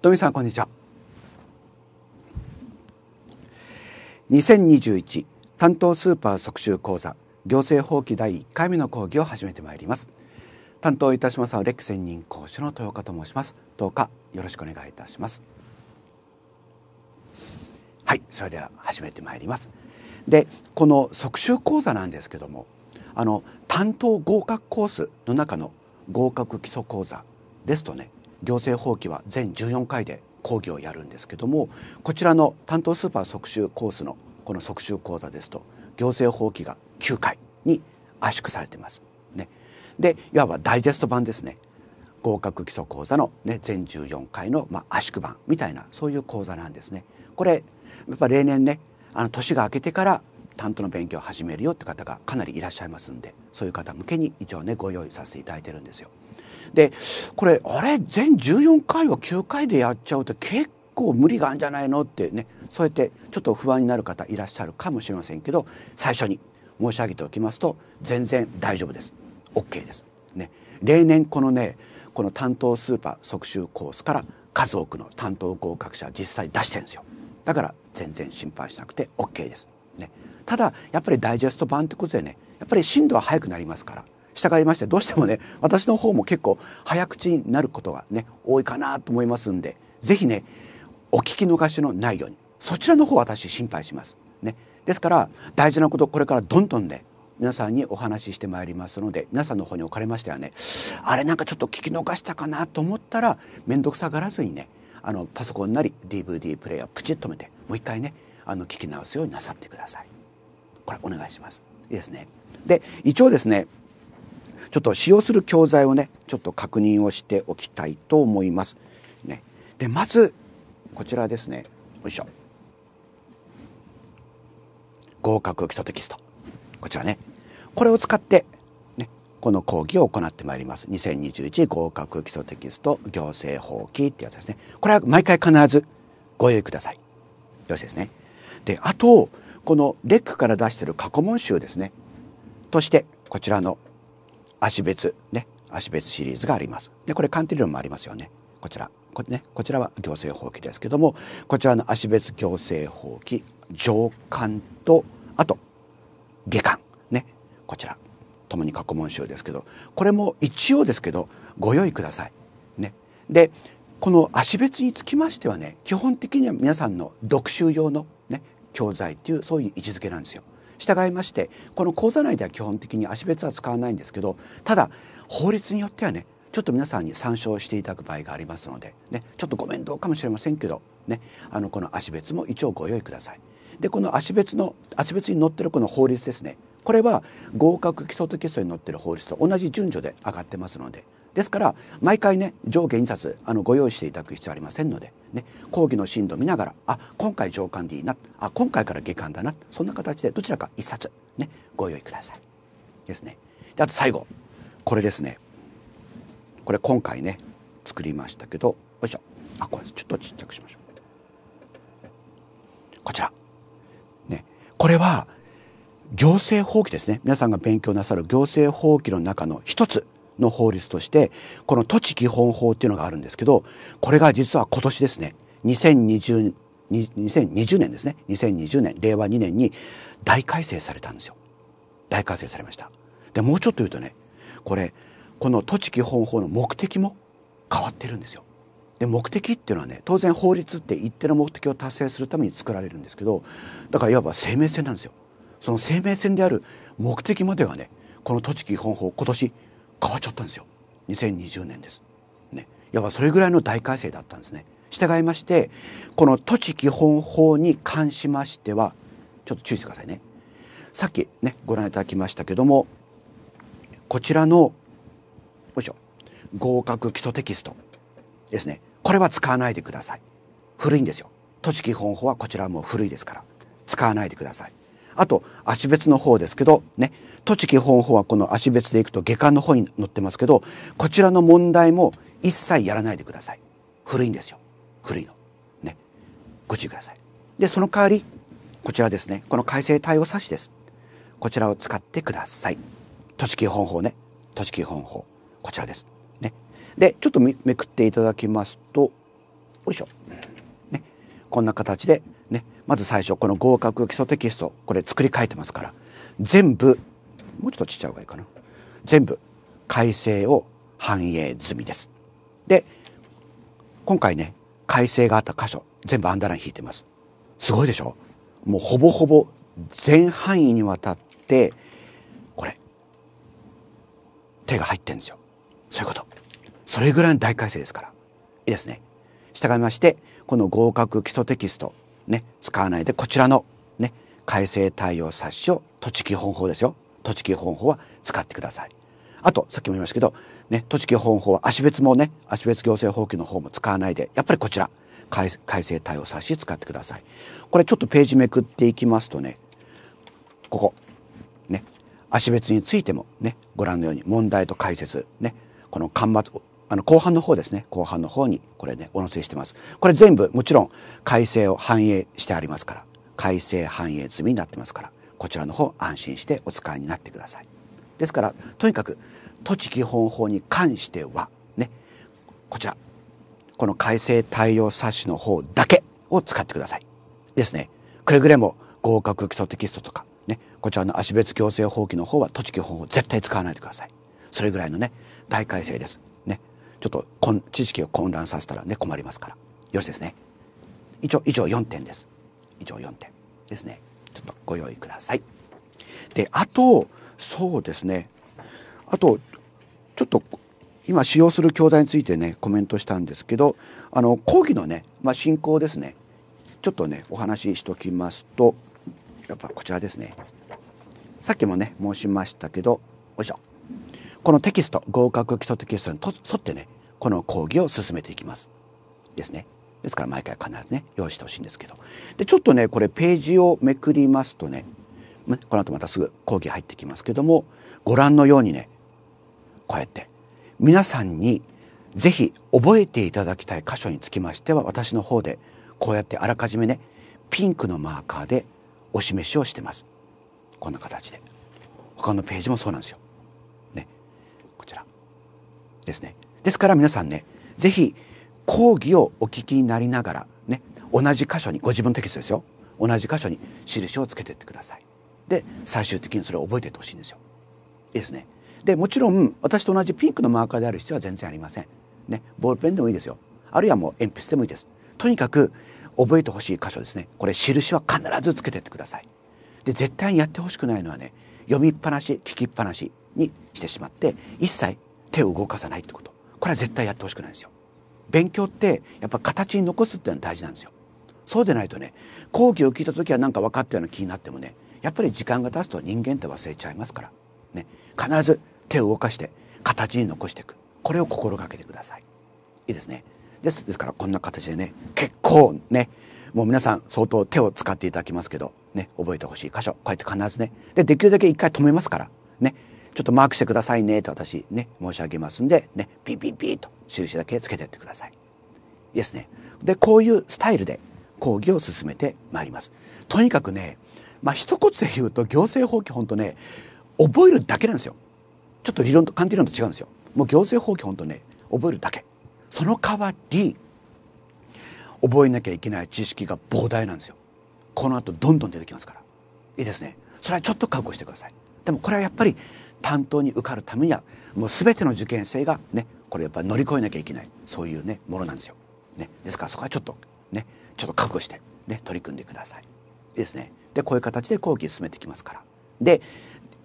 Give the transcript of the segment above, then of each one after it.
富さんこんにちは2021担当スーパー即習講座行政法規第1回目の講義を始めてまいります担当いたしますはレック専任講師の豊岡と申しますどうかよろしくお願いいたしますはいそれでは始めてまいりますでこの即習講座なんですけどもあの担当合格コースの中の合格基礎講座ですとね行政法規は全14回で講義をやるんですけどもこちらの担当スーパー即習コースのこの即習講座ですと行政法規が9回に圧縮されてます。ね、でいわばダイジェスト版ですね合格基礎講座の、ね、全14回の、まあ、圧縮版みたいなそういう講座なんですね。これやっぱ例年ねあの年が明けてから担当の勉強を始めるよって方がかなりいらっしゃいますんでそういう方向けに一応ねご用意させていただいてるんですよ。でこれあれ全14回を9回でやっちゃうと結構無理があるんじゃないのってねそうやってちょっと不安になる方いらっしゃるかもしれませんけど最初に申し上げておきますと全然大丈夫です OK です。ね、例年このねこの担当スーパー即習コースから数多くの担当合格者実際出してるんですよだから全然心配しなくて OK です、ね、ただやっぱりダイジェスト版ってことでねやっぱり進度は速くなりますから従いましてどうしてもね私の方も結構早口になることがね多いかなと思いますんで是非ねお聞き逃しのないようにそちらの方私心配します。ね、ですから大事なことこれからどんどんね皆さんにお話ししてまいりますので皆さんの方におかれましてはねあれなんかちょっと聞き逃したかなと思ったら面倒くさがらずにねあのパソコンなり DVD プレイヤープチッと止めてもう一回ねあの聞き直すようになさってください。これお願いします。いいですね。で一応ですねちょっと使用する教材をねちょっと確認をしておきたいと思います。ね、でまずこちらですねよいしょ合格基礎テキストこちらねこれを使って、ね、この講義を行ってまいります2021合格基礎テキスト行政法規ってやつですねこれは毎回必ずご用意くださいよろしいですねであとこのレックから出してる過去問集ですねとしてこちらの足別ね足別シリーズがありますでこれカンテリオンもありますよねこちらこ,、ね、こちらは行政法規ですけどもこちらの足別行政法規上官とあと下官ねこちら共に過去問集ですけどこれも一応ですけどご用意ください。ね、でこの足別につきましてはね基本的には皆さんの読書用の、ね、教材っていうそういう位置づけなんですよ。従いましてこの講座内では基本的に足別は使わないんですけどただ法律によってはねちょっと皆さんに参照していただく場合がありますので、ね、ちょっとご面倒かもしれませんけど、ね、あのこの足別も一応ご用意ください。でこの足別の足別に載ってるこの法律ですねこれは合格基礎と基礎に載ってる法律と同じ順序で上がってますのでですから毎回ね上下2冊あのご用意していただく必要ありませんので、ね、講義の進度見ながらあ今回上巻でいいなあ今回から下巻だなそんな形でどちらか1冊、ね、ご用意ください。ですね。であと最後これですねこれ今回ね作りましたけどよいしょあこれちょっとちっちゃくしましょう。こちら、ね、これは行政法規ですね皆さんが勉強なさる行政法規の中の一つの法律として、この土地基本法っていうのがあるんですけど、これが実は今年ですね、2020, 2020年ですね、2020年、令和2年に大改正されたんですよ。大改正されました。で、もうちょっと言うとね、これ、この土地基本法の目的も変わってるんですよ。で目的っていうのはね当然法律って一定の目的を達成するために作られるんですけどだからいわば生命線なんですよその生命線である目的まではねこの土地基本法今年変わっちゃったんですよ2020年です。ね、要はそれぐらいの大改正だったんですね。従いましてこの土地基本法に関しましてはちょっと注意してくださいね。さっきねご覧いただきましたけどもこちらのよいしょ合格基礎テキストですねこれは使わないでください古いんですよ土地基本法はこちらも古いですから使わないでくださいあと足別の方ですけどね栃木本法はこの足別でいくと下巻の方に載ってますけどこちらの問題も一切やらないでください古いんですよ古いのねご注意くださいでその代わりこちらですねこの改正対応冊子ですこちらを使ってください栃木本法ね栃木本法こちらですねでちょっとめくっていただきますとよいしょねこんな形でねまず最初この合格基礎テキストこれ作り変えてますから全部もうちょっとちっちゃい方がいいかな全部改正を反映済みですで今回ね改正があった箇所全部アンダーライン引いてますすごいでしょもうほぼほぼ全範囲にわたってこれ手が入ってんですよそういうことそれぐらいの大改正ですからいいですね従いましてこの合格基礎テキストね使わないでこちらのね改正対応冊子を栃木本法ですよ栃木本法は使ってください。あと、さっきも言いましたけど、ね、栃木本法は足別もね、足別行政法規の方も使わないで、やっぱりこちら、改正対応冊子使ってください。これちょっとページめくっていきますとね、ここ、ね、足別についてもね、ご覧のように問題と解説、ね、この端末、あの後半の方ですね、後半の方にこれね、お載せしてます。これ全部、もちろん改正を反映してありますから、改正反映済みになってますから。こちらの方安心してお使いになってくださいですからとにかく土地基本法に関してはねこちらこの改正対応冊子の方だけを使ってくださいですねくれぐれも合格基礎テキストとかねこちらの足別行政法規の方は土地基本法絶対使わないでくださいそれぐらいのね大改正ですねちょっと知識を混乱させたらね困りますからよろしいですね一応以上4点です以上4点ですねちょっとご用意ください。で、あと、そうですね。あと、ちょっと、今使用する教材についてね、コメントしたんですけど、あの、講義のね、まあ、進行ですね。ちょっとね、お話ししときますと、やっぱこちらですね。さっきもね、申しましたけど、よいしょ。このテキスト、合格基礎テキストに沿ってね、この講義を進めていきます。ですね。ですから毎回必ずね用意してほしいんですけどでちょっとねこれページをめくりますとねこの後またすぐ講義入ってきますけどもご覧のようにねこうやって皆さんにぜひ覚えていただきたい箇所につきましては私の方でこうやってあらかじめねピンクのマーカーでお示しをしてますこんな形で他のページもそうなんですよねこちらですねですから皆さんねぜひ講義をお聞きになりながらね同じ箇所にご自分のテキストですよ同じ箇所に印をつけてってくださいで最終的にそれを覚えていってほしいんですよいいですねでもちろん私と同じピンクのマーカーである必要は全然ありませんねボールペンでもいいですよあるいはもう鉛筆でもいいですとにかく覚えてほしい箇所ですねこれ印は必ずつけてってくださいで絶対にやってほしくないのはね読みっぱなし聞きっぱなしにしてしまって一切手を動かさないってことこれは絶対やってほしくないんですよ勉強ってやっぱ形に残すっていうのは大事なんですよ。そうでないとね講義を聞いた時は何か分かったような気になってもねやっぱり時間が経つと人間って忘れちゃいますから、ね、必ず手を動かして形に残していくこれを心がけてください。いいですね。ですですからこんな形でね結構ねもう皆さん相当手を使っていただきますけどね覚えてほしい箇所こうやって必ずねでできるだけ一回止めますからねちょっとマークしてくださいねと私ね申し上げますんでねピピピと印だけつけてってください。ですね。でこういうスタイルで講義を進めてまいります。とにかくねまあ一言で言うと行政法規本当ね覚えるだけなんですよ。ちょっと理論と関係論と違うんですよ。もう行政法規本当ね覚えるだけ。その代わり覚えなきゃいけない知識が膨大なんですよ。この後どんどん出てきますから。いいですね。それはちょっと覚悟してください。でもこれはやっぱり担当に受かるためにはもう全ての受験生がねこれやっぱ乗り越えなきゃいけないそういうねものなんですよ。ね、ですからそこはちょっとねちょっと覚悟して、ね、取り組んでください。いいですね。でこういう形で講義進めてきますから。で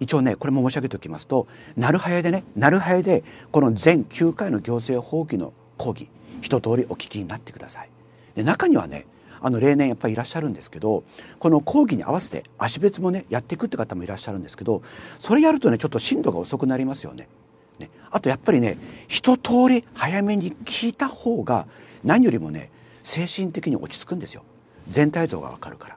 一応ねこれも申し上げておきますとなるはやでねなるはやでこの全9回の行政法規の講義一通りお聞きになってください。で中にはねあの例年やっぱりいらっしゃるんですけどこの講義に合わせて足別もねやっていくって方もいらっしゃるんですけどそれやるとねちょっと進度が遅くなりますよね。ねあとやっぱりね一通り早めに聞いた方が何よりもね精神的に落ち着くんですよ全体像がわかるから。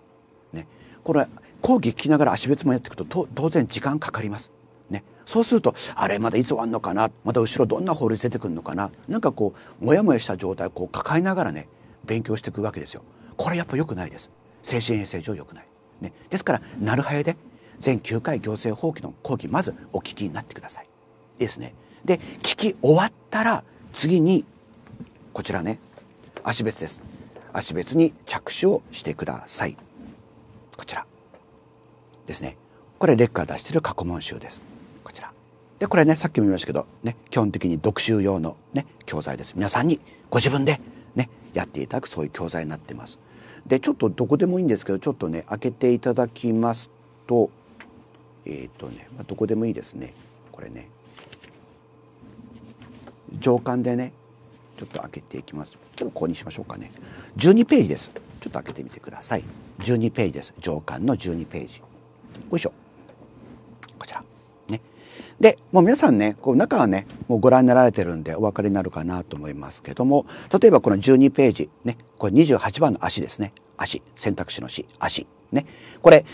ね、これ講義聞きながら足別もやっていくと当然時間かかります。ね、そうするとあれまだいつ終わるのかなまた後ろどんな法律出てくるのかななんかこうモヤモヤした状態をこう抱えながらね勉強していくわけですよ。これやっぱ良くないです精神衛生上良くない、ね、ですからなるはやで全9回行政放棄の講義まずお聞きになってくださいですねで聞き終わったら次にこちらね足別です足別に着手をしてくださいこちらですねこれレッカー出してる過去問集ですこちらでこれねさっきも言いましたけどね基本的に読習用のね教材です皆さんにご自分でねやっていただくそういう教材になってますでちょっとどこでもいいんですけどちょっとね開けていただきますとえっ、ー、とね、まあ、どこでもいいですねこれね上巻でねちょっと開けていきますでもここにしましょうかね12ページですちょっと開けてみてください12ページです上巻の12ページよいしょで、もう皆さんね、こう中はね、もうご覧になられてるんでお分かりになるかなと思いますけども、例えばこの12ページ、ね、これ28番の足ですね。足、選択肢の足、足。ね。これ、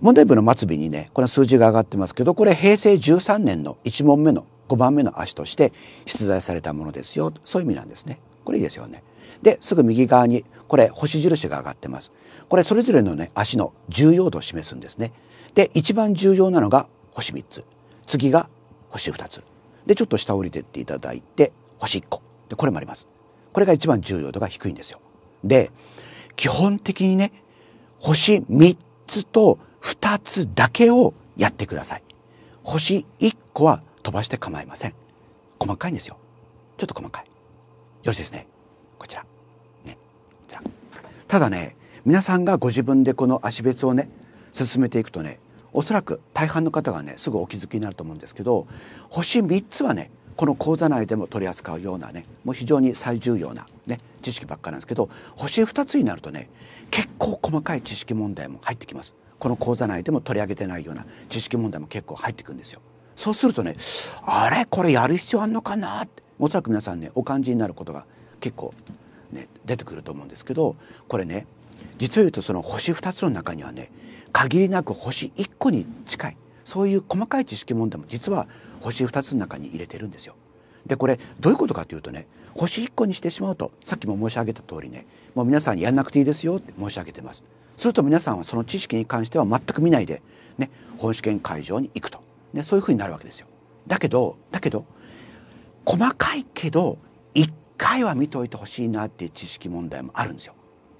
問題文の末尾にね、この数字が上がってますけど、これ平成13年の1問目の5番目の足として出題されたものですよ。そういう意味なんですね。これいいですよね。で、すぐ右側に、これ星印が上がってます。これそれぞれのね、足の重要度を示すんですね。で、一番重要なのが星3つ。次が星2つでちょっと下降りてっていただいて星1個でこれもありますこれが一番重要度が低いんですよで基本的にね星3つと2つだけをやってください星1個は飛ばして構いません細かいんですよちょっと細かいよしですねこちらねこちらただね皆さんがご自分でこの足別をね進めていくとねおそらく大半の方がねすぐお気づきになると思うんですけど星3つはねこの講座内でも取り扱うようなねもう非常に最重要な、ね、知識ばっかなんですけど星2つになるとね結構細かい知識問題も入ってきます。この講座内でも取り上げてないような知識問題も結構入ってくんですよ。そうするとねあれこれやる必要あんのかなっておそらく皆さんねお感じになることが結構、ね、出てくると思うんですけどこれね実を言うとその星2つの中にはね限りなく星1個に近いそういう細かい知識問題も実は星2つの中に入れてるんですよ。でこれどういうことかというとね星1個にしてしまうとさっきも申し上げた通りねもう皆さんにやんなくていいですよって申し上げてます。すると皆さんはその知識に関しては全く見ないで、ね、本試験会場に行くと、ね、そういうふうになるわけですよ。だけどだけど細かいけど1回は見といてほしいなっていう知識問題もあるんですよ。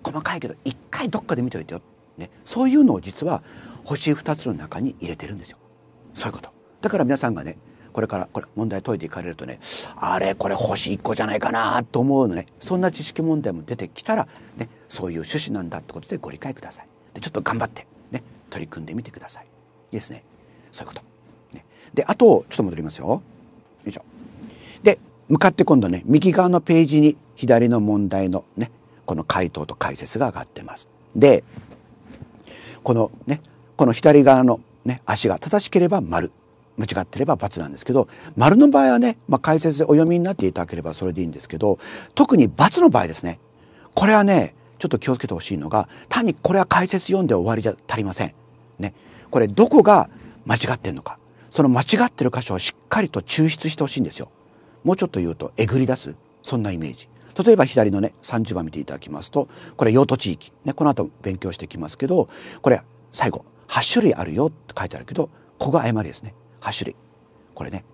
細かいけど一回どっかで見ておいてよ、ね、そういうのを実は星2つの中に入れてるんですよそういうことだから皆さんがねこれからこれ問題解いていかれるとねあれこれ星1個じゃないかなと思うのねそんな知識問題も出てきたら、ね、そういう趣旨なんだってことでご理解くださいでちょっと頑張って、ね、取り組んでみてくださいいいですねそういうこと、ね、であとちょっと戻りますよよいしょで向かって今度ね右側のページに左の問題のねこの回答と解説が上がってます。で、このね、この左側のね、足が正しければ丸。間違ってれば×なんですけど、丸の場合はね、まあ、解説でお読みになっていただければそれでいいんですけど、特に×の場合ですね。これはね、ちょっと気をつけてほしいのが、単にこれは解説読んで終わりじゃ足りません。ね。これどこが間違ってんのか。その間違ってる箇所をしっかりと抽出してほしいんですよ。もうちょっと言うと、えぐり出す。そんなイメージ。例えば左のね30番見ていただきますとこれ用途地域、ね、この後勉強してきますけどこれ最後8種類あるよって書いてあるけどここが誤りですね8種類これね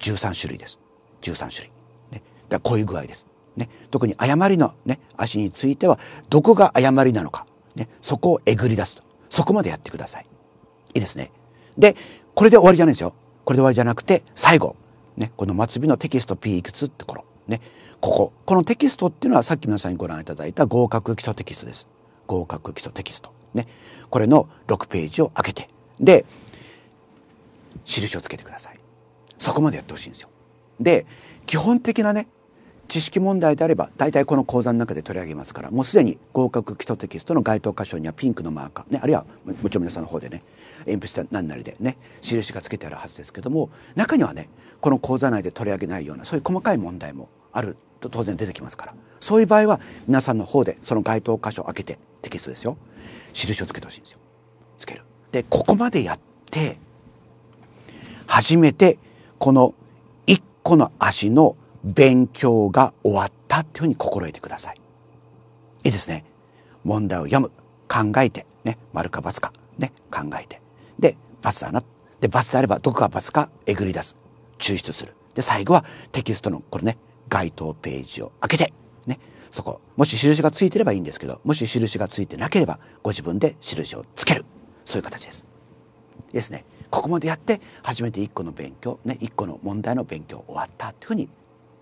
13種類です13種類、ね、だこういう具合です、ね、特に誤りの、ね、足についてはどこが誤りなのか、ね、そこをえぐり出すとそこまでやってくださいいいですねでこれで終わりじゃないんですよこれで終わりじゃなくて最後、ね、この末尾のテキスト P いくつってところねこここのテキストっていうのはさっき皆さんにご覧いただいた合格基礎テキストです合格基礎テキストねこれの6ページを開けてで印をつけてくださいそこまでやってほしいんですよで基本的なね知識問題であれば大体この講座の中で取り上げますからもうすでに合格基礎テキストの該当箇所にはピンクのマーカー、ね、あるいはもちろん皆さんの方でね鉛筆何なりでね印がつけてあるはずですけども中にはねこの講座内で取り上げないようなそういう細かい問題もある当然出てきますからそういう場合は皆さんの方でその該当箇所を開けてテキストですよ印をつけてほしいんですよつけるでここまでやって初めてこの1個の足の勉強が終わったっていうふうに心得てくださいいいですね問題を読む考えてね丸か×かね考えてで×だなで×であればどこが×かえぐり出す抽出するで最後はテキストのこれね該当ページを開けて、ね、そこ、もし印がついてればいいんですけど、もし印がついてなければ、ご自分で印をつける。そういう形です。ですね。ここまでやって、初めて1個の勉強、ね、1個の問題の勉強終わったというふうに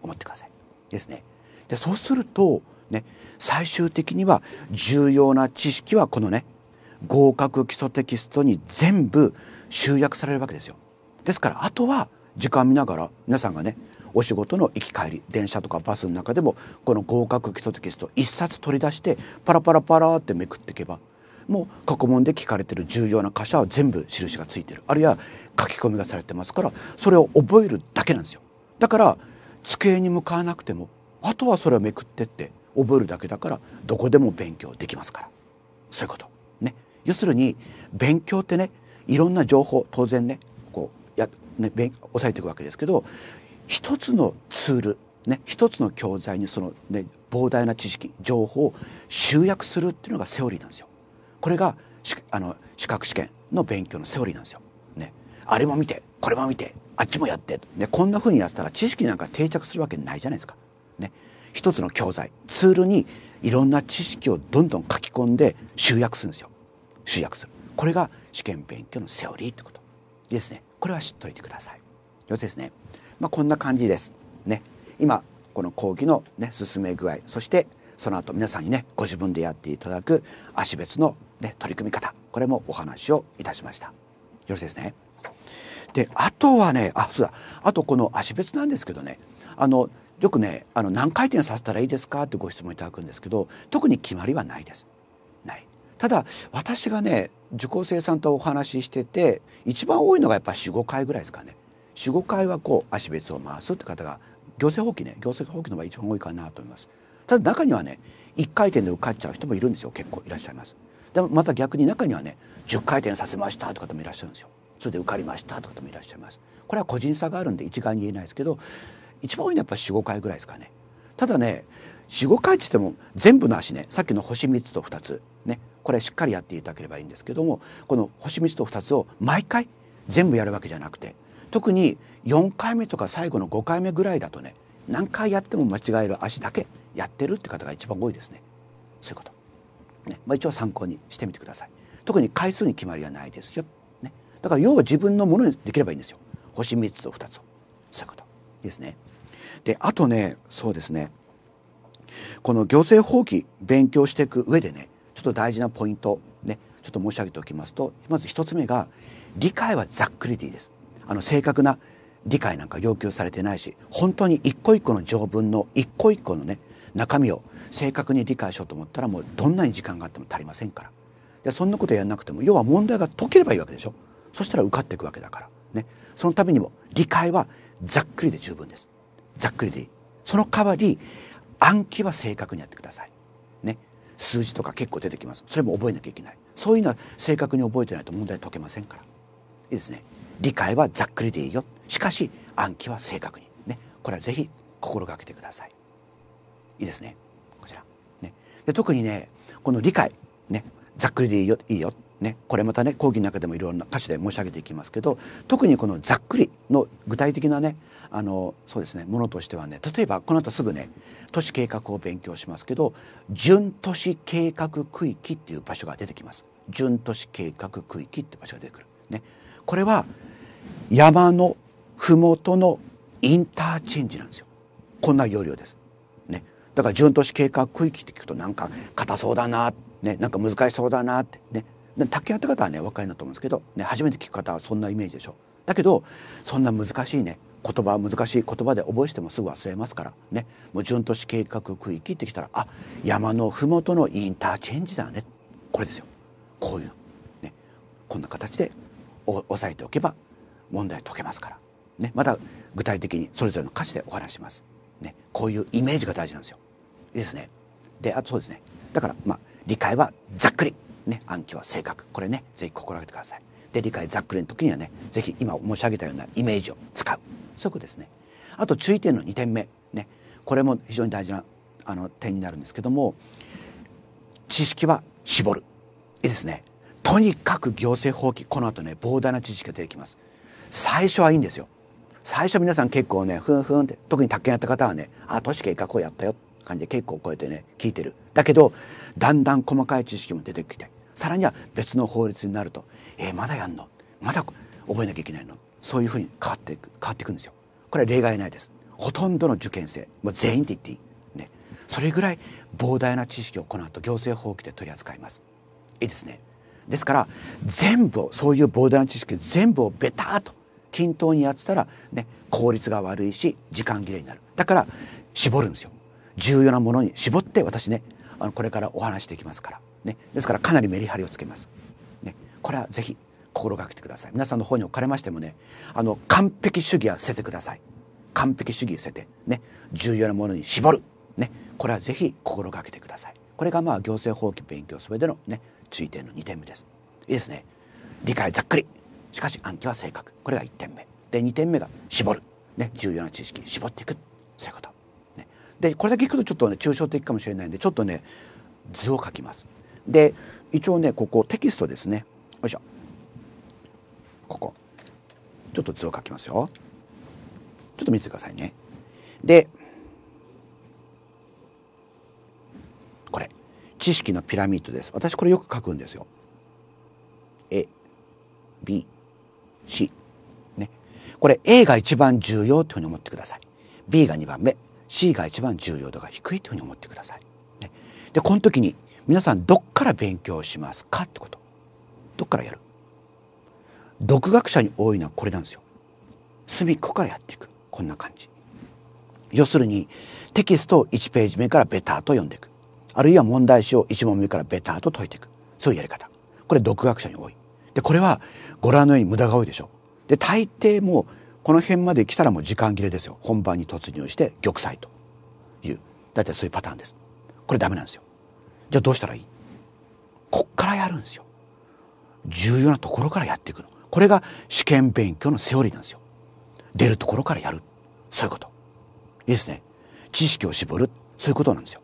思ってください。ですね。で、そうすると、ね、最終的には重要な知識はこのね、合格基礎テキストに全部集約されるわけですよ。ですから、あとは時間見ながら皆さんがね、お仕事の行き帰り電車とかバスの中でもこの合格基礎テキスト1冊取り出してパラパラパラってめくっていけばもう過去問で聞かれてる重要な箇所は全部印がついてるあるいは書き込みがされてますからそれを覚えるだけなんですよだから机に向かわなくてもあとはそれをめくってって覚えるだけだからどこでも勉強できますからそういうことね要するに勉強ってねいろんな情報当然ねこうや、ね、押さえていくわけですけど一つのツール、ね、一つの教材にその、ね、膨大な知識情報を集約するっていうのがセオリーなんですよ。これがあの資格試験の勉強のセオリーなんですよ。ね、あれも見てこれも見てあっちもやって、ね、こんなふうにやってたら知識なんか定着するわけないじゃないですか。ね、一つの教材ツールにいろんな知識をどんどん書き込んで集約するんですよ。集約する。これが試験勉強のセオリーってことですね。これは知っといてください。よですね。まあ、こんな感じです。ね、今この講義の、ね、進め具合そしてその後皆さんにねご自分でやっていただく足別の、ね、取り組み方これもお話をいたしました。よろしいですね。であとはねあそうだあとこの足別なんですけどねあのよくねあの何回転させたらいいですかってご質問いただくんですけど特に決まりはないです。ないただ私がね受講生さんとお話ししてて一番多いのがやっぱ45回ぐらいですかね。45回はこう足別を回すって方が行政放棄ね行政放棄の場合一番多いかなと思いますただ中にはね1回転で受かっちゃう人もいるんですよ結構いらっしゃいますでもまた逆に中にはね10回転させましたとか方もいらっしゃるんですよそれで受かりましたとか方もいらっしゃいますこれは個人差があるんで一概に言えないですけど一番多いのはやっぱ45回ぐらいですかねただね45回って言っても全部の足ねさっきの星3つと2つねこれしっかりやっていただければいいんですけどもこの星3つと2つを毎回全部やるわけじゃなくて特に4回目とか最後の5回目ぐらいだとね何回やっても間違える足だけやってるって方が一番多いですねそういうこと、ねまあ、一応参考にしてみてください特に回数に決まりはないですよ、ね、だから要は自分のものにできればいいんですよ星3つと2つをそういうことですねであとねそうですねこの行政法規勉強していく上でねちょっと大事なポイントねちょっと申し上げておきますとまず1つ目が理解はざっくりでいいですあの正確な理解なんか要求されてないし本当に一個一個の条文の一個一個のね中身を正確に理解しようと思ったらもうどんなに時間があっても足りませんからでそんなことやらなくても要は問題が解ければいいわけでしょそしたら受かっていくわけだからねそのためにも理解はざっくりで十分ですざっくりでいいその代わり暗記は正確にやってくださいね数字とか結構出てきますそれも覚えなきゃいけないそういうのは正確に覚えてないと問題解けませんからいいですね理解はざっくりでいいよしかし暗記は正確にねこれは是非心がけてくださいいいですねこちら、ね、で特にねこの理解ねざっくりでいいよいいよね、これまたね講義の中でもいろんな歌詞で申し上げていきますけど特にこのざっくりの具体的なねあのそうですねものとしてはね例えばこの後すぐね都市計画を勉強しますけど準都市計画区域っていう場所が出てきます準都市計画区域って場所が出てくるねこれは山の麓のインターチェンジなんですよこんな要領です、ね、だから準都市計画区域って聞くとなんか硬そうだな、ね、なんか難しそうだなってね竹やった方はね分かと思うんですけど、ね、初めて聞く方はそんなイメージでしょだけどそんな難しいね言葉は難しい言葉で覚えてもすぐ忘れますからねもう準都市計画区域ってきたらあ山の麓のインターチェンジだねこれですよこういうの、ね、こんな形で押さえておけば問題解けますから、ね、また具体的にそれぞれの歌詞でお話します、ね、こういうイメージが大事なんですよいいですねであとそうですねだからまあ理解はざっくり、ね、暗記は正確これねぜひ心がけてくださいで理解ざっくりの時にはねぜひ今申し上げたようなイメージを使うそういうことですねあと注意点の2点目ねこれも非常に大事なあの点になるんですけども知識は絞るいいですねとにかく行政放棄この後ね膨大な知識が出てきます最初はいいんですよ最初皆さん結構ねふんふんって特に宅建やった方はねあ都市計画をやったよって感じで結構こうやってね聞いてるだけどだんだん細かい知識も出てきてさらには別の法律になるとえー、まだやんのまだ覚えなきゃいけないのそういうふうに変わっていく変わっていくんですよこれは例外ないですほとんどの受験生もう全員って言っていいねそれぐらい膨大な知識をこの後行政法規で取り扱いますいいですねですから全部をそういう膨大な知識全部をベターと均等にやってたら、ね、効率が悪いし時間切れになるだから絞るんですよ重要なものに絞って私ねあのこれからお話していきますから、ね、ですからかなりメリハリをつけます、ね、これはぜひ心がけてください皆さんの方におかれましてもねあの完璧主義は捨ててください完璧主義捨てて、ね、重要なものに絞る、ね、これはぜひ心がけてくださいこれがまあ行政法規勉強すべてのねついての2点目ですいいですね理解ざっくりしかし暗記は正確これが1点目で2点目が絞る、ね、重要な知識に絞っていくそういうこと、ね、でこれだけ聞くとちょっとね抽象的かもしれないんでちょっとね図を書きますで一応ねここテキストですねよいしょここちょっと図を書きますよちょっと見てくださいねでこれ知識のピラミッドです私これよく書くんですよ A B C ねこれ A が一番重要というふうに思ってください B が2番目 C が一番重要度が低いというふうに思ってください、ね、でこの時に皆さんどっから勉強しますかってことどっからやる独学者に多いのはこれなんですよ隅っこからやっていくこんな感じ要するにテキストを1ページ目からベターと読んでいくあるいは問題集を1問目からベターと解いていくそういうやり方これ独学者に多いでこれはご覧のように無駄が多いでしょうで大抵もうこの辺まで来たらもう時間切れですよ本番に突入して玉砕という大体そういうパターンですこれダメなんですよじゃあどうしたらいいこっからやるんですよ重要なところからやっていくのこれが試験勉強のセオリーなんですよ出るところからやるそういうこといいですね知識を絞るそういうことなんですよ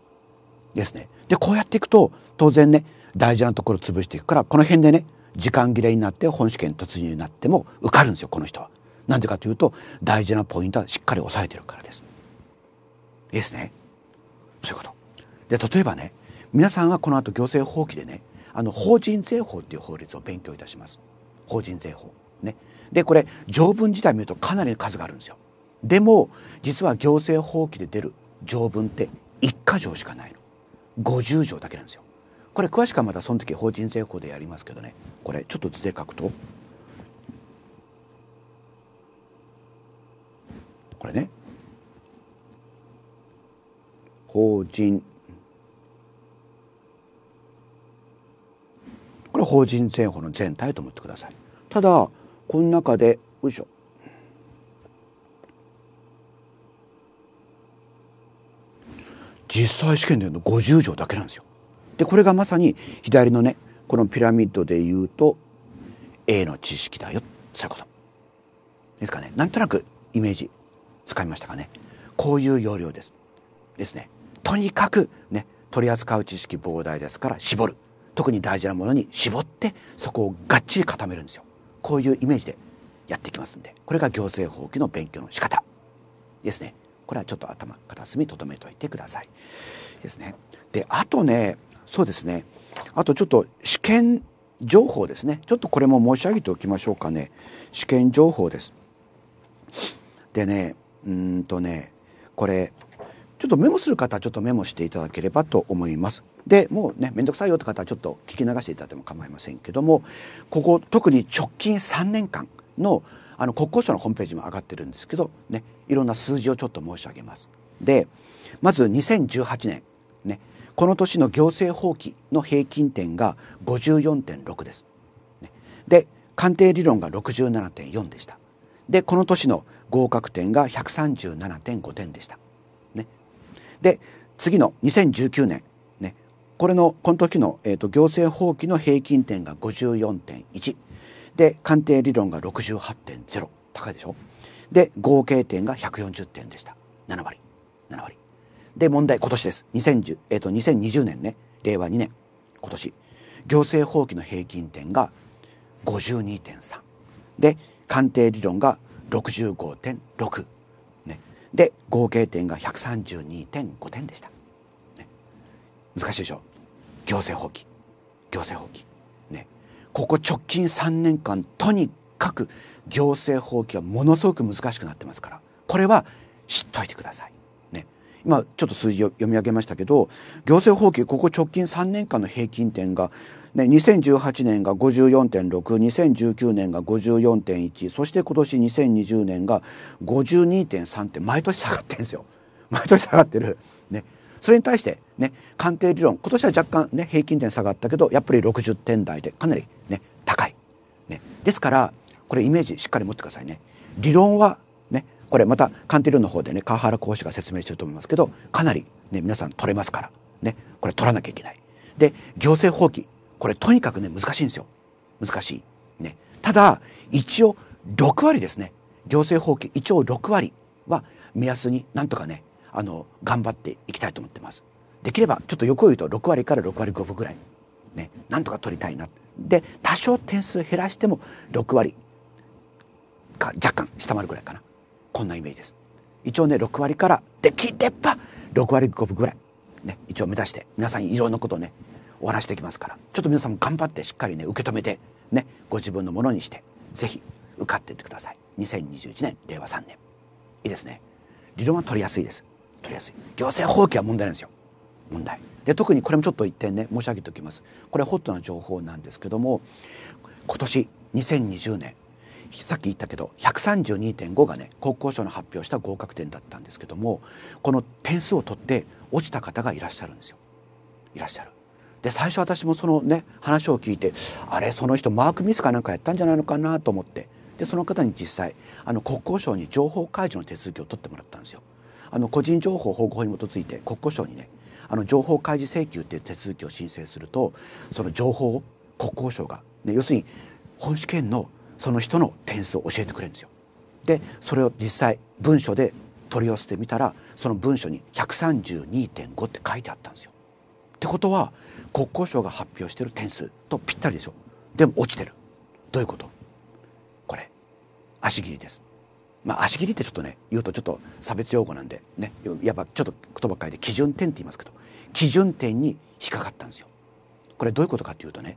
ですね。でこうやっていくと当然ね大事なところを潰していくからこの辺でね時間切れになって本試験突入になっても受かるんですよこの人は。なんでかというと大事なポイントはしっかり押さえてるからです。いいですね。そういうこと。で例えばね皆さんはこの後行政法規でねあの法人税法っていう法律を勉強いたします。法人税法。ね。でこれ条文自体見るとかなり数があるんですよ。でも実は行政法規で出る条文って1箇条しかないの。50条だけなんですよこれ詳しくはまだその時法人税法でやりますけどねこれちょっと図で書くとこれね法人これ法人税法の全体と思ってくださいただこの中でよいしょ実際試験でいうの50条だけなんですよ。でこれがまさに左のねこのピラミッドで言うと A の知識だよそういうことですかねなんとなくイメージ使いましたかねこういう要領ですですねとにかくね取り扱う知識膨大ですから絞る特に大事なものに絞ってそこをがっちり固めるんですよこういうイメージでやっていきますんでこれが行政法規の勉強の仕方ですねこれはちょっと頭片隅に留めておいてくださいですねであとねそうですねあとちょっと試験情報ですねちょっとこれも申し上げておきましょうかね試験情報ですでねうんとねこれちょっとメモする方はちょっとメモしていただければと思います。でもうね面倒くさいよって方はちょっと聞き流していただいても構いませんけどもここ特に直近3年間のあの国交省のホームページも上がってるんですけど、ね、いろんな数字をちょっと申し上げます。でまず2018年、ね、この年の行政法規の平均点が54.6です。ね、で鑑定理論が67.4でした。でこの年の合格点が137.5点でした。ね、で次の2019年、ね、これのこの時の、えーと、行政法規の平均点が54.1。で鑑定理論が68.0高いでしょで合計点が140点でした7割7割で問題今年です2010、えー、と2020年ね令和2年今年行政法規の平均点が52.3で鑑定理論が65.6、ね、で合計点が132.5点でした、ね、難しいでしょ行政法規行政法規ここ直近3年間とにかく行政法規はものすごく難しくなってますからこれは知っといてください。ね、今ちょっと数字を読み上げましたけど行政法規ここ直近3年間の平均点が、ね、2018年が54.62019年が54.1そして今年2020年が52.3って毎年下がってるんですよ。毎年下がってる。それに対してね鑑定理論今年は若干ね平均点下がったけどやっぱり60点台でかなりね高い、ね、ですからこれイメージしっかり持ってくださいね理論はねこれまた鑑定理論の方でね川原講師が説明してると思いますけどかなりね皆さん取れますからねこれ取らなきゃいけないで行政放棄これとにかくね難しいんですよ難しいねただ一応6割ですね行政放棄一応6割は目安になんとかねあの頑張っていきたいと思ってますできればちょっと横を言うと6割から6割5分ぐらいねなんとか取りたいなで多少点数減らしても6割か若干下回るぐらいかなこんなイメージです一応ね6割からできれば6割5分ぐらいね一応目指して皆さんいろんなことをねお話してきますからちょっと皆さんも頑張ってしっかりね受け止めてねご自分のものにして是非受かっていってください2021年令和3年いいですね理論は取りやすいです取りやすい行政放棄は問題なんですよ問題で特にこれもちょっと一点ね申し上げておきますこれホットな情報なんですけども今年2020年さっき言ったけど132.5がね国交省の発表した合格点だったんですけどもこの点数を取って落ちた方がいらっしゃるんですよいらっしゃるで最初私もそのね話を聞いてあれその人マークミスかなんかやったんじゃないのかなと思ってでその方に実際あの国交省に情報開示の手続きを取ってもらったんですよあの個人情報保護法に基づいて国交省にねあの情報開示請求っていう手続きを申請するとその情報を国交省が、ね、要するに本試験のその人の点数を教えてくれるんですよ。でそれを実際文書で取り寄せてみたらその文書に132.5って書いてあったんですよ。ってことは国交省が発表してる点数とぴったりでしょでも落ちてるどういうことこれ足切りですまあ、足切りってちょっとね言うとちょっと差別用語なんでねやっぱちょっと言葉変えて基準点って言いますけど基準点に引っかかったんですよ。これどういうことかっていうとね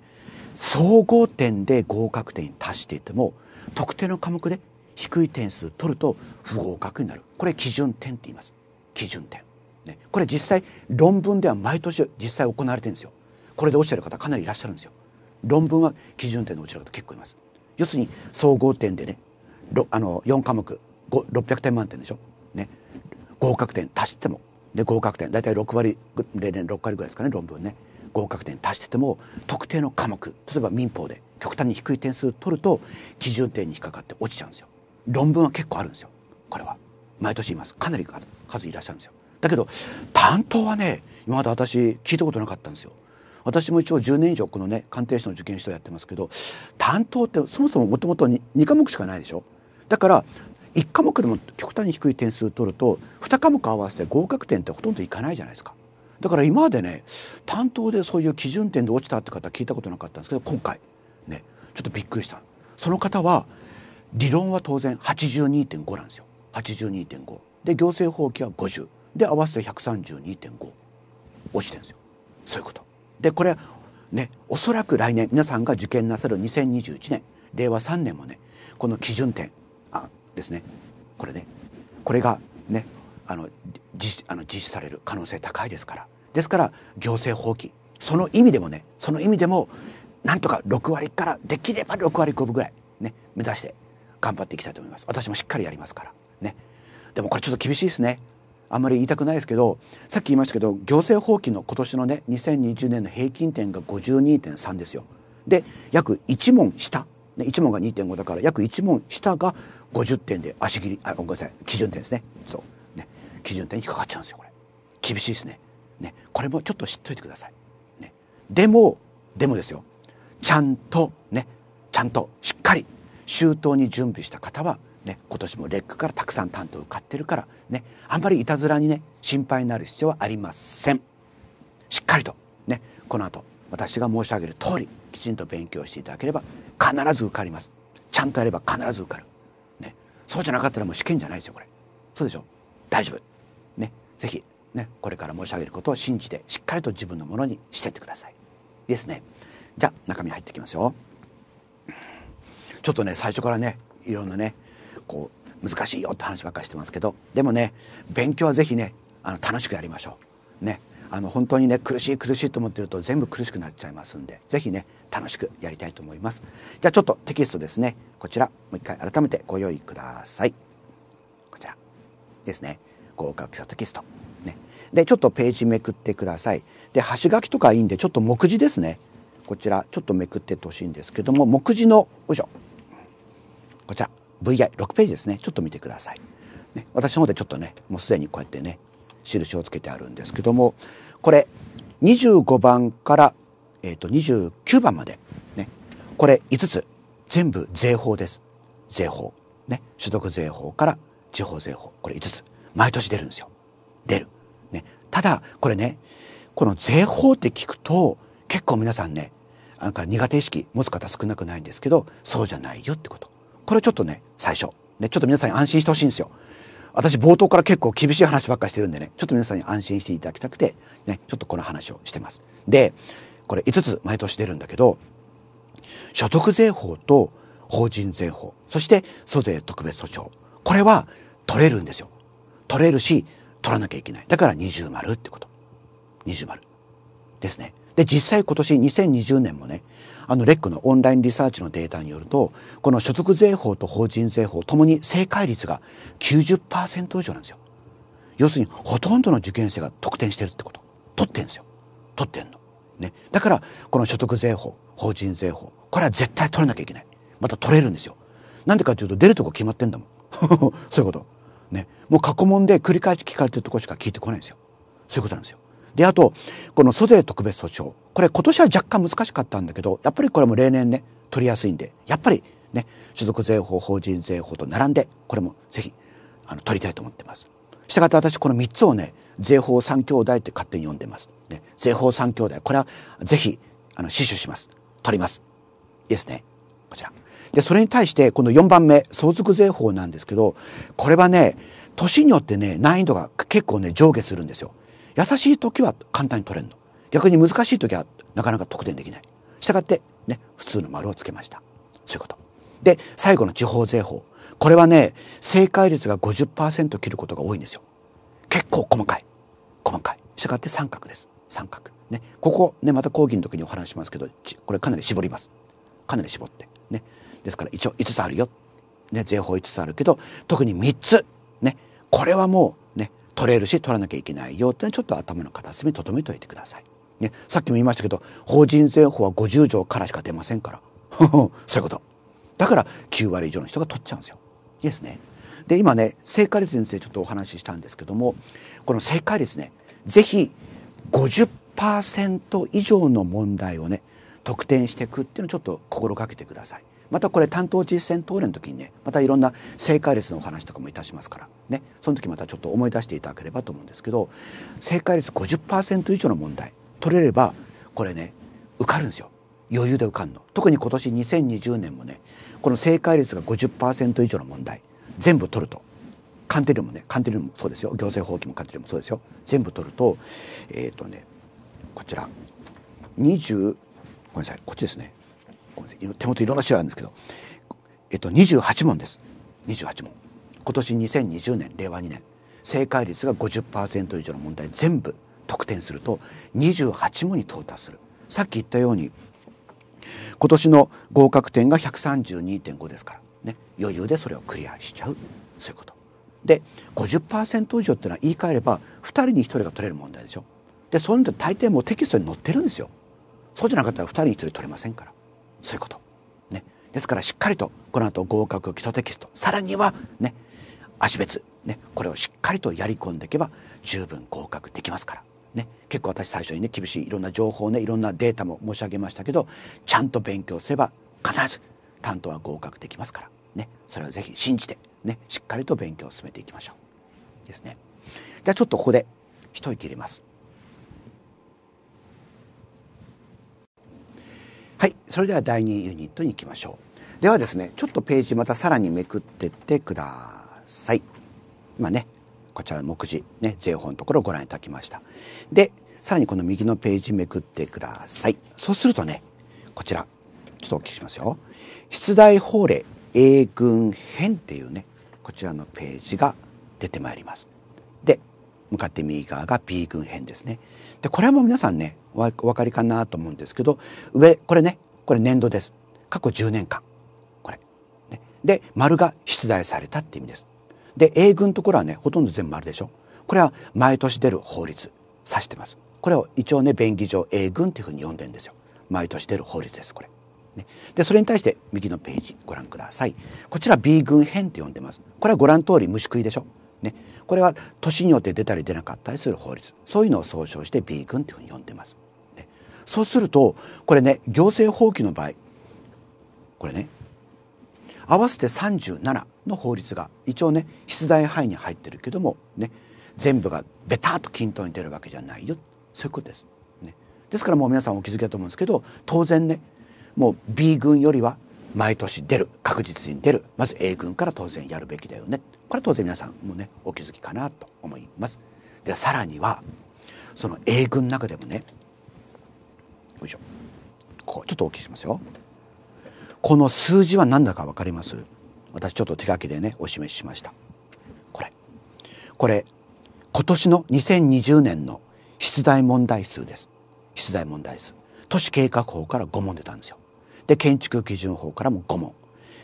総合点で合格点に達していても特定の科目で低い点数取ると不合格になるこれ基準点って言います基準点、ね、これ実際論文では毎年実際行われてるんですよこれで落ちてる方かなりいらっしゃるんですよ論文は基準点で落ちる方結構います要するに総合点でねあの4科目600点満点でしょ、ね、合格点足してもで合格点大体6割例年6割ぐらいですかね論文ね合格点足してても特定の科目例えば民法で極端に低い点数取ると基準点に引っかかって落ちちゃうんですよ論文は結構あるんですよこれは毎年いますかなり数いらっしゃるんですよだけど担当はね今まで私聞いたことなかったんですよ私も一応10年以上このね鑑定士の受験士をやってますけど担当ってそもそももともと 2, 科目しかないでしょだから1科目でも極端に低い点数取ると2科目合わせて合格点ってほとんどいかないじゃないですか。だから今までね担当でそういう基準点で落ちたって方聞いたことなかったんですけど今回ねちょっとびっくりしたその方は理論は当然82.5なんですよ82.5で行政法規は50で合わせて132.5落ちてるんですよそういうことでこれねおそらく来年皆さんが受験なさる2021年令和3年もねこの基準点ですねこれねこれがねあの実あの実施される可能性高いですからですから行政放棄その意味でもねその意味でもなんとか6割からできれば6割5分ぐらいね目指して頑張っていきたいと思います私もしっかりやりますからねでもこれちょっと厳しいですねあんまり言いたくないですけどさっき言いましたけど行政放棄の今年のね2020年の平均点が52.3ですよで約1問下、ね、1問が2.5だから約1問下が50点で足切りあごめんなさい基準点ですねそうね基準点にかかっちゃうんですよこれ厳しいですねねこれもちょっと知っといてください、ね、でもでもですよちゃんとねちゃんとしっかり周到に準備した方はね、今年もレックからたくさん担当受かってるから、ね、あんまりいたずらにね心配になる必要はありませんしっかりと、ね、この後私が申し上げる通りきちんと勉強していただければ必ず受かりますちゃんとやれば必ず受かるそうじゃなかったらもう試験じゃないですよこれそうでしょ大丈夫ねぜひねこれから申し上げることを信じてしっかりと自分のものにしてってくださいいいですねじゃあ中身入ってきますよちょっとね最初からねいろんなねこう難しいよって話ばっかりしてますけどでもね勉強は是非ねあの楽しくやりましょうねあの本当にね苦しい苦しいと思ってると全部苦しくなっちゃいますんで是非ね楽しくやりたいと思います。じゃあちょっとテキストですね、こちらもう一回改めてご用意ください。こちらですね、合格者テキスト。ね、で、ちょっとページめくってください。で、端書きとかいいんで、ちょっと目次ですね。こちらちょっとめくってってほしいんですけども、目次の、よいしょ、こちら VI6 ページですね、ちょっと見てください。ね、私の方でちょっとね、もうすでにこうやってね、印をつけてあるんですけども、これ25番からえー、と29番まで、ね、これ5つ全部税法です税法、ね、所得税法から地方税法これ5つ毎年出るんですよ出る、ね、ただこれねこの税法って聞くと結構皆さんねなんか苦手意識持つ方少なくないんですけどそうじゃないよってことこれちょっとね最初ねちょっと皆さんに安心してほしいんですよ私冒頭から結構厳しい話ばっかしてるんでねちょっと皆さんに安心していただきたくてねちょっとこの話をしてますでこれ5つ毎年出るんだけど所得税法と法人税法そして租税特別措置これは取れるんですよ取れるし取らなきゃいけないだから二重丸ってこと二重丸ですねで実際今年2020年もねあのレックのオンラインリサーチのデータによるとこの所得税法と法人税法ともに正解率が90%以上なんですよ要するにほとんどの受験生が得点してるってこと取ってんですよ取ってんのね、だからこの所得税法法人税法これは絶対取らなきゃいけないまた取れるんですよなんでかというと出るとこ決まってんだもん そういうことねもう過去問で繰り返し聞かれてるとこしか聞いてこないんですよそういうことなんですよであとこの租税特別措置法これ今年は若干難しかったんだけどやっぱりこれも例年ね取りやすいんでやっぱりね所得税法法人税法と並んでこれもぜひあの取りたいと思ってますしたがって私この3つをね税法3兄弟って勝手に呼んでます税法三兄弟。これはぜひ、あの、死守します。取ります。いいですね。こちら。で、それに対して、この4番目、相続税法なんですけど、これはね、年によってね、難易度が結構ね、上下するんですよ。優しい時は簡単に取れるの。逆に難しい時はなかなか得点できない。したがって、ね、普通の丸をつけました。そういうこと。で、最後の地方税法。これはね、正解率が50%切ることが多いんですよ。結構細かい。細かい。したがって三角です。三角。ね、ここ、ね、また講義の時にお話しますけどこれかなり絞ります。かなり絞って。ね、ですから一応5つあるよ。ね、税法5つあるけど特に3つ、ね、これはもう、ね、取れるし取らなきゃいけないよってちょっと頭の片隅に留めておいてください。ね、さっきも言いましたけど法人税法は50条からしか出ませんから そういうことだから9割以上の人が取っちゃうんですよ。いいですね。で今ね正解率についてちょっとお話ししたんですけどもこの正解率ね是非50%以上の問題をね得点していくっていうのをちょっと心がけてください。またこれ担当実践討論の時にねまたいろんな正解率のお話とかもいたしますからねその時またちょっと思い出していただければと思うんですけど正解率50%以上の問題取れればこれね受かるんですよ余裕で受かるの特に今年2020年もねこの正解率が50%以上の問題全部取ると鑑定料もね鑑定料もそうですよ行政法規も鑑定料もそうですよ全部取るとえっ、ー、とねこちら20ごめんなさいこっちですねごめんなさい手元いろんな資料あるんですけどえっ、ー、と28問です28問今年2020年令和2年正解率が50%以上の問題全部得点すると28問に到達するさっき言ったように今年の合格点が132.5ですからね余裕でそれをクリアしちゃうそういうこと。で50%以上っていうのは言い換えれば2人に1人が取れる問題でしょでそういうのって大抵もうテキストに載ってるんですよそうじゃなかったら2人に1人取れませんからそういうこと、ね、ですからしっかりとこの後合格基礎テキストさらにはね足別ねこれをしっかりとやり込んでいけば十分合格できますからね、結構私最初にね厳しいいろんな情報ねいろんなデータも申し上げましたけどちゃんと勉強すれば必ず担当は合格できますからねそれをぜひ信じてね、しっかりと勉強を進めていきましょう。ですね。じゃあちょっとここで一息入れます。はい、それでは第2ユニットに行きましょう。ではですね、ちょっとページまたさらにめくってってください。今ね、こちら目次、ね、税法のところをご覧いただきました。で、さらにこの右のページめくってください。そうするとね、こちら、ちょっとお聞きしますよ。出題法令、英軍編っていうね、こちらのページが出てまいります。で、向かって右側が B 群編ですね。で、これはもう皆さんね、お分かりかなと思うんですけど、上、これね、これ年度です。過去10年間。これ。ね、で、丸が出題されたって意味です。で、A 群のところはね、ほとんど全部丸でしょ。これは毎年出る法律、指してます。これを一応ね、便宜上 A 群っていうふうに呼んでんですよ。毎年出る法律です、これ。ね、でそれに対して右のページご覧くださいこちら B 群編って呼んでますこれはご覧通り虫食いでしょ、ね、これは年によって出たり出なかったりする法律そういうのを総称して B 群っていうふうに呼んでます、ね、そうするとこれね行政放棄の場合これね合わせて37の法律が一応ね出題範囲に入ってるけどもね全部がベタっと均等に出るわけじゃないよそういうことです。ね、ですからもう皆さんお気づきだと思うんですけど当然ねもう B 軍よりは毎年出る確実に出るまず A 軍から当然やるべきだよねこれ当然皆さんもねお気づきかなと思います。でさらにはその A 軍の中でもねよいしょこうちょっとお聞きしますよ。この数字は何だか分かります私ちょっと手書きでねお示ししましたこれこれ今年の2020年の出題問題数です出題問題数都市計画法から5問出たんですよで建築基準法からも5問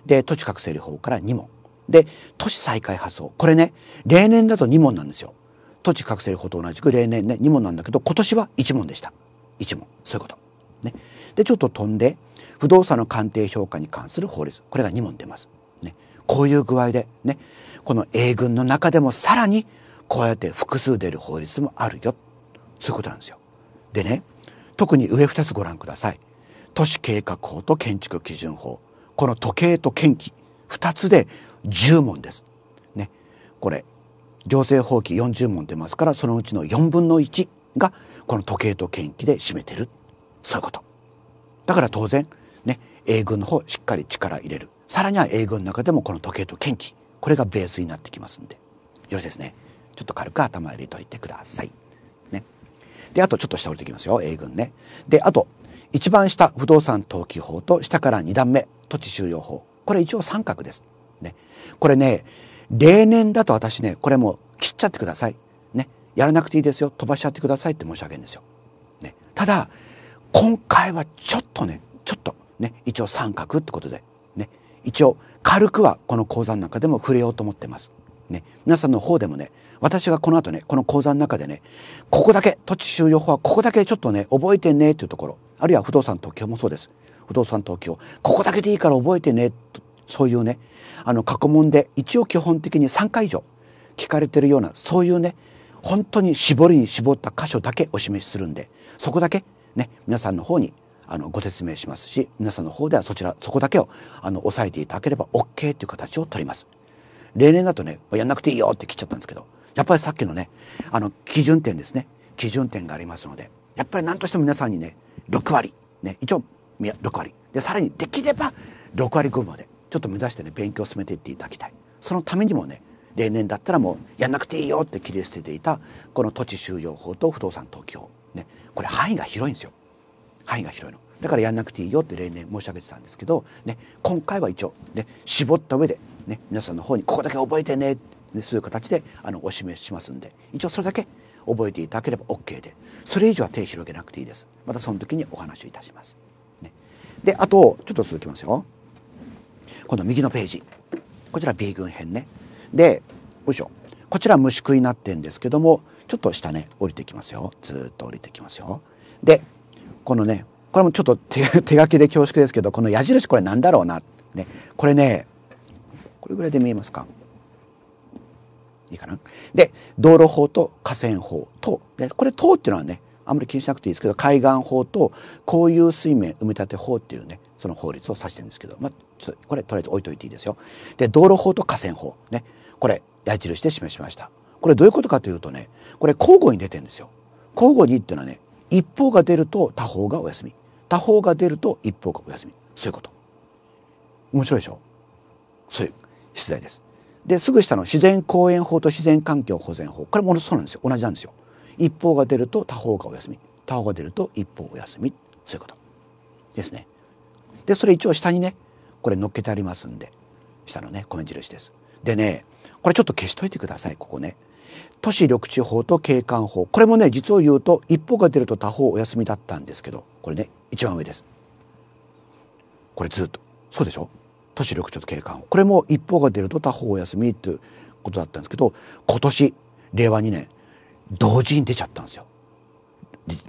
で土地確整理法から2問で都市再開発法これね例年だと2問なんですよ土地確整理法と同じく例年ね2問なんだけど今年は1問でした1問そういうことねでちょっと飛んで不動産の鑑定評価に関する法律これが2問出ます、ね、こういう具合でねこの英軍の中でもさらにこうやって複数出る法律もあるよそういうことなんですよでね特に上2つご覧ください都市計画法と建築基準法この時計と建機2つで10問です。ね、これ行政法規40問出ますからそのうちの4分の1がこの時計と建機で占めてるそういうこと。だから当然ね英軍の方しっかり力入れるさらには英軍の中でもこの時計と建機これがベースになってきますんでよろしいですねちょっと軽く頭入れといてください。ね、であとちょっと下降りてきますよ英軍ね。であと一番下不動産登記法と下から二段目土地収容法これ一応三角です。ね、これね例年だと私ねこれもう切っちゃってください。ね、やらなくていいですよ飛ばしちゃってくださいって申し上げるんですよ。ね、ただ今回はちょっとねちょっとね一応三角ってことでね一応軽くはこの講座の中でも触れようと思ってます。ね、皆さんの方でもね私がこの後ねこの講座の中でねここだけ土地収容法はここだけちょっとね覚えてねっていうところあるいは不動産東京もそうです不動産東京ここだけでいいから覚えてねそういうねあの過去問で一応基本的に3回以上聞かれてるようなそういうね本当に絞りに絞った箇所だけお示しするんでそこだけね皆さんの方にあのご説明しますし皆さんの方ではそちらそこだけをあの押さえていただければ OK という形をとります。例年だとねやんなくていいよって切っちゃったんですけどやっぱりさっきのねあの基準点ですね基準点がありますのでやっぱり何としても皆さんにね6割、ね、一応6割でさらにできれば6割5分までちょっと目指してね勉強を進めていっていただきたいそのためにもね例年だったらもうやんなくていいよって切り捨てていたこの土地収容法と不動産登記法、ね、これ範囲が広いんですよ範囲が広いのだからやんなくていいよって例年申し上げてたんですけど、ね、今回は一応、ね、絞った上で、ね、皆さんの方にここだけ覚えてねそういう形であのお示ししますんで一応それだけ覚えていただければ OK でそれ以上は手広げなくていいですまたその時にお話をいたします、ね、であとちょっと続きますよこの右のページこちら B 群編ねでよいしょこちら虫食いになってんですけどもちょっと下ね降りてきますよずっと降りてきますよでこのねこれもちょっと手 手書きで恐縮ですけどこの矢印これなんだろうな、ね、これねこれぐらいで見えますかいいかな。で、道路法と河川法と、でこれ等っていうのはね、あんまり気にしなくていいですけど、海岸法と公有水面埋め立て法っていうね、その法律を指してるんですけど、まあ、これとりあえず置いといていいですよ。で、道路法と河川法。ね、これ、矢印で示しました。これどういうことかというとね、これ交互に出てるんですよ。交互にっていうのはね、一方が出ると他方がお休み。他方が出ると一方がお休み。そういうこと。面白いでしょそういう出題です。ですぐ下の自然公園法と自然環境保全法これもそうなんですよ同じなんですよ一方が出ると他方がお休み他方が出ると一方お休みそういうことですねでそれ一応下にねこれ乗っけてありますんで下のね米印ですでねこれちょっと消しといてくださいここね都市緑地法と景観法これもね実を言うと一方が出ると他方お休みだったんですけどこれね一番上ですこれずっとそうでしょ都市緑地の景観これも一方が出ると他方お休みということだったんですけど今年令和2年同時に出ちゃったんですよ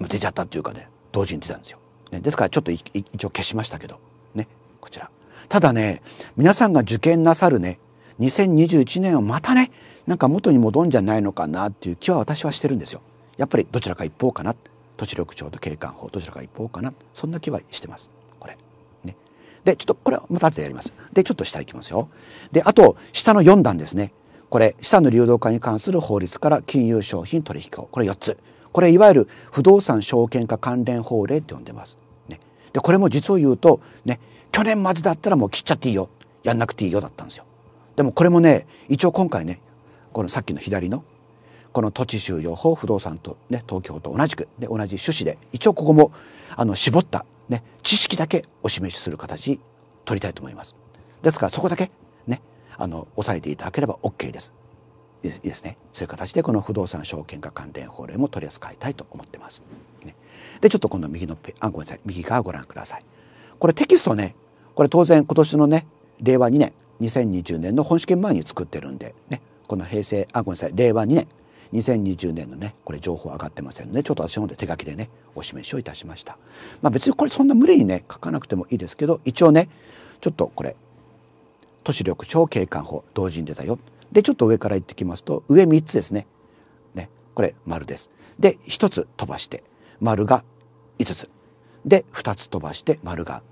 出ちゃったっていうかね同時に出たんですよ、ね、ですからちょっと一応消しましたけどねこちらただね皆さんが受験なさるね2021年をまたねなんか元に戻んじゃないのかなっていう気は私はしてるんですよやっぱりどちらか一方かな都市緑地と景観法どちらか一方かなそんな気はしてますで、ちょっとこれはまた後でやります。で、ちょっと下行きますよ。で、あと、下の4段ですね。これ、資産の流動化に関する法律から金融商品取引法。これ4つ。これ、いわゆる不動産証券化関連法令って呼んでます。ね。で、これも実を言うと、ね、去年末だったらもう切っちゃっていいよ。やんなくていいよだったんですよ。でもこれもね、一応今回ね、このさっきの左のこの土地収容法不動産と、ね、東京と同じくで同じ趣旨で一応ここもあの絞ったね、知識だけお示しする形取りたいと思います。ですからそこだけね、あの、押さえていただければ OK です。いいですね。そういう形でこの不動産証券化関連法令も取り扱いたいと思ってます。ね、で、ちょっと今度右のペ、あ、ごめんなさい。右側ご覧ください。これテキストね、これ当然今年のね、令和2年、2020年の本試験前に作ってるんで、ね、この平成、あ、ごめんなさい。令和2年、2020年のねこれ情報上がってませんのでちょっと私の方で手書きでねお示しをいたしました。まあ、別にこれそんな無理にね書かなくてもいいですけど一応ねちょっとこれ都市緑地景観法同時に出たよ。でちょっと上から行ってきますと上3つですね。ねこれ丸です。で1つ飛ばして丸が5つ。で2つ飛ばして丸が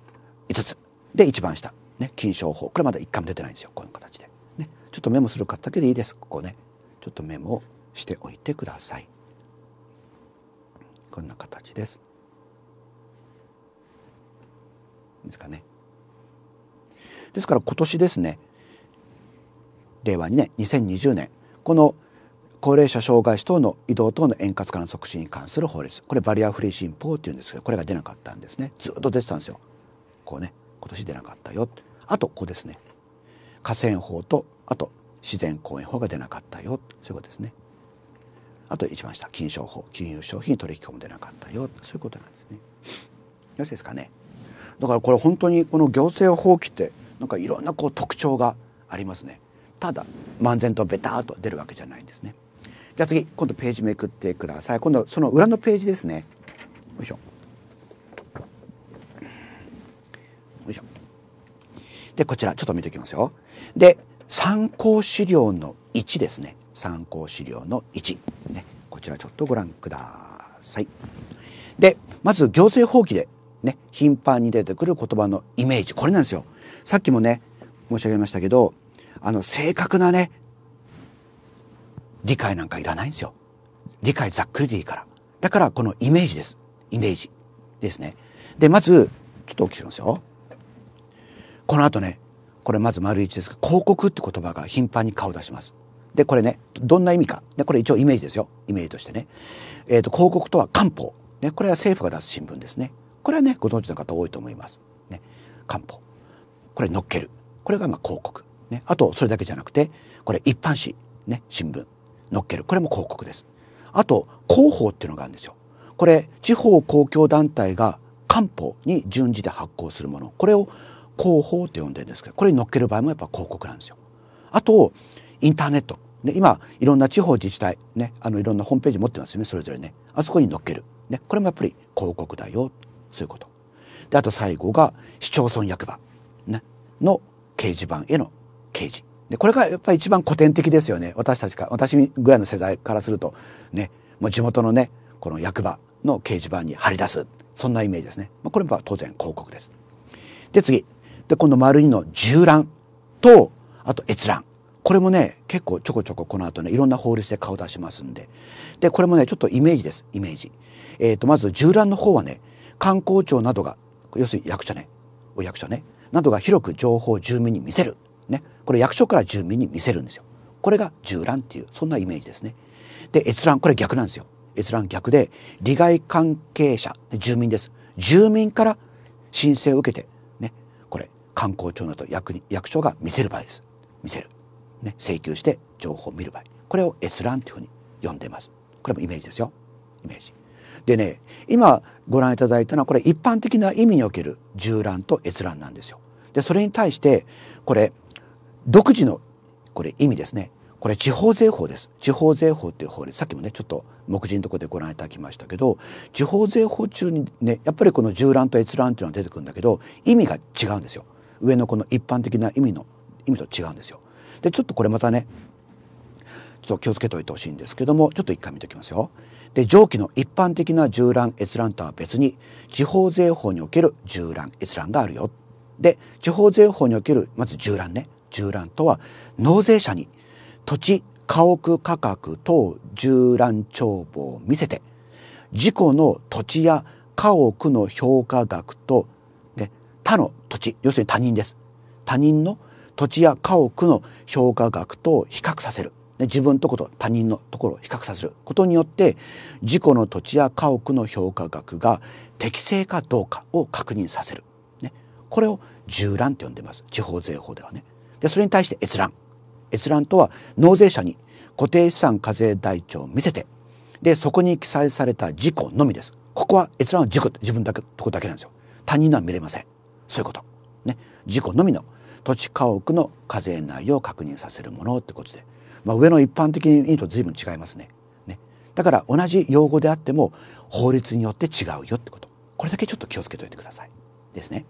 5つ。で一番下、ね、金賞法これまだ1回も出てないんですよこういう形で。ね、ちょっとメモする方だけでいいですここねちょっとメモをしておいてくださいこんな形ですですかねですから今年ですね令和2年2020年この高齢者障害者等の移動等の円滑化の促進に関する法律これバリアフリー新法っていうんですけどこれが出なかったんですねずっと出てたんですよこうね今年出なかったよあとここですね河川法とあと自然公園法が出なかったよそういうことですねあと一番下金商法金融商品取引込も出なかったよそういうことなんですね。よろしいですかね。だからこれ本当にこの行政法規ってなんかいろんなこう特徴がありますね。ただ漫然とベターと出るわけじゃないんですね。じゃあ次今度ページめくってください。今度その裏のページですね。よいしょ。よいしょ。でこちらちょっと見ていきますよ。で参考資料の1ですね。参考資料の1、ね、こちらちょっとご覧ください。でまず行政法規でね頻繁に出てくる言葉のイメージこれなんですよ。さっきもね申し上げましたけどあの正確なね理解なんかいらないんですよ。理解ざっくりでいいから。だからこのイメージです。イメージですね。で、まず、ちょっとお聞きしますよ。この後ね、これまず丸一ですが、広告って言葉が頻繁に顔を出します。で、これね、どんな意味か。ね、これ一応イメージですよ。イメージとしてね。えっ、ー、と、広告とは官報。ね、これは政府が出す新聞ですね。これはね、ご存知の方多いと思います。ね、官報。これ乗っける。これがまあ広告。ね、あと、それだけじゃなくて、これ一般紙。ね、新聞。乗っける。これも広告です。あと、広報っていうのがあるんですよ。これ、地方公共団体が官報に順次で発行するもの。これを広報って呼んでるんですけど、これに乗っける場合もやっぱ広告なんですよ。あと、インターネット、ね、今いろんな地方自治体、ね、あのいろんなホームページ持ってますよねそれぞれねあそこに載っける、ね、これもやっぱり広告だよそういうことであと最後が市町村役場、ね、の掲示板への掲示でこれがやっぱり一番古典的ですよね私たちか私ぐらいの世代からするとねもう地元のねこの役場の掲示板に張り出すそんなイメージですね、まあ、これも当然広告ですで次で今度丸2の縦覧とあと閲覧これもね、結構ちょこちょここの後ね、いろんな法律で顔出しますんで。で、これもね、ちょっとイメージです、イメージ。えっ、ー、と、まず、縦覧の方はね、観光庁などが、要するに役者ね、お役所ね、などが広く情報を住民に見せる。ね。これ役所から住民に見せるんですよ。これが縦覧っていう、そんなイメージですね。で、閲覧、これ逆なんですよ。閲覧逆で、利害関係者、住民です。住民から申請を受けて、ね、これ、観光庁など役に役所が見せる場合です。見せる。ね、請求して情報を見る場合これを閲覧というふうに呼んでますこれもイメージですよイメージでね今ご覧いただいたのはこれ一般的な意味における縦覧と閲覧なんですよでそれに対してこれ独自のこれ意味ですねこれ地方税法です地方税法っていう法律さっきもねちょっと目次のとこでご覧いただきましたけど地方税法中にねやっぱりこの縦覧と閲覧っていうのが出てくるんだけど意味が違うんですよ上のこの一般的な意味の意味と違うんですよでちょっとこれまたねちょっと気をつけておいてほしいんですけどもちょっと一回見ておきますよ。で上記の一般的な縦覧閲覧とは別に地方税法における縦覧閲覧があるよ。で地方税法におけるまず縦覧ね縦覧とは納税者に土地家屋価格等縦覧帳簿を見せて事故の土地や家屋の評価額と、ね、他の土地要するに他人です他人の土地や家屋の評価額と比較させる自分とこと他人のところを比較させることによって自己の土地や家屋の評価額が適正かどうかを確認させる、ね、これを縦覧と呼んでます地方税法ではねでそれに対して閲覧閲覧とは納税者に固定資産課税台帳を見せてでそこに記載された事故のみですここは閲覧は事故自分だけとこだけなんですよ他人のは見れませんそういうことね事故のみの土地家屋の課税内容を確認させるものってことで、まあ、上の一般的に言うと随分違いますねねだから同じ用語であっても法律によって違うよってことこれだけちょっと気をつけておいてくださいですね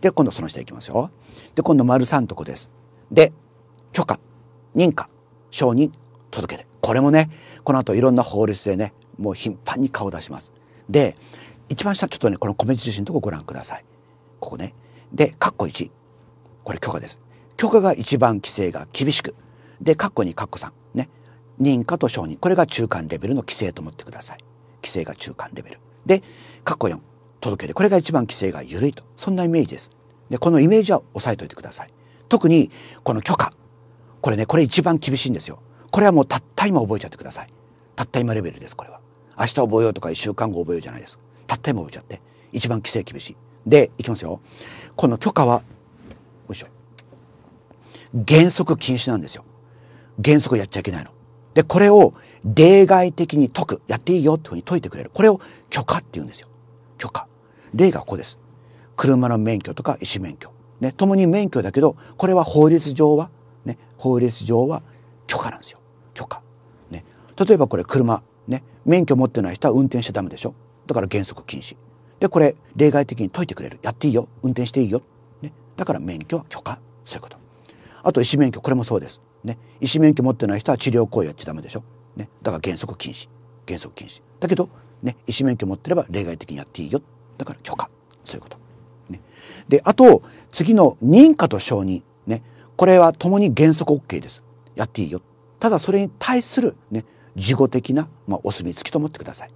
で今度その下いきますよで今度丸3とこですで許可認可承認届け出これもねこの後いろんな法律でねもう頻繁に顔を出しますで一番下ちょっとねこの米心のとこご覧くださいここねで括弧1これ許可です。許可が一番規制が厳しく。で、括弧に括弧3。ね。認可と承認。これが中間レベルの規制と思ってください。規制が中間レベル。で、括弧4。届け出。これが一番規制が緩いと。そんなイメージです。で、このイメージは押さえておいてください。特に、この許可。これね、これ一番厳しいんですよ。これはもうたった今覚えちゃってください。たった今レベルです、これは。明日覚えようとか1週間後覚えようじゃないです。たった今覚えちゃって。一番規制厳しい。で、いきますよ。この許可は原則禁止なんですよ。原則やっちゃいけないの。で、これを例外的に解く。やっていいよってふうに解いてくれる。これを許可って言うんですよ。許可。例がここです。車の免許とか医師免許。ね、共に免許だけど、これは法律上は、ね、法律上は許可なんですよ。許可。ね。例えばこれ車、ね、免許持ってない人は運転しちゃダメでしょ。だから原則禁止。で、これ例外的に解いてくれる。やっていいよ。運転していいよ。ね。だから免許は許可。そういうこと。あと医師免許これもそうです。ね、医師免許持ってない人は治療行為やっちゃダメでしょ。ね、だから原則禁止原則禁止だけど、ね、医師免許持ってれば例外的にやっていいよだから許可そういうこと。ね、であと次の認可と承認、ね、これはともに原則 OK ですやっていいよただそれに対する、ね、事後的な、まあ、お墨付きと思ってください。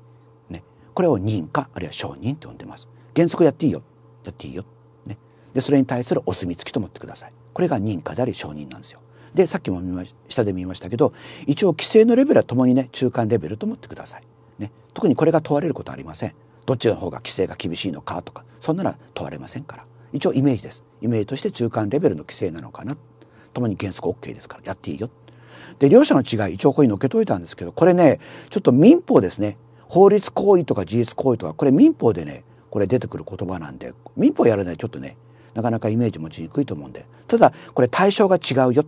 ね、これを認可あるいは承認と呼んでます。原則やっていいよやっていいよ。ね、でそれに対するお墨付きと思ってください。これが認可であり承認なんですよ。でさっきも下で見ましたけど一応規制のレベルはともにね中間レベルと思ってください。ね、特にこれが問われることはありません。どっちの方が規制が厳しいのかとかそんなのは問われませんから一応イメージです。イメージとして中間レベルの規制なのかなともに原則 OK ですからやっていいよ。で両者の違い一応ここに載っけといたんですけどこれねちょっと民法ですね法律行為とか事実行為とかこれ民法でねこれ出てくる言葉なんで民法やらないとちょっとねなかなかイメージ持ちにくいと思うんでただこれ対象が違うよ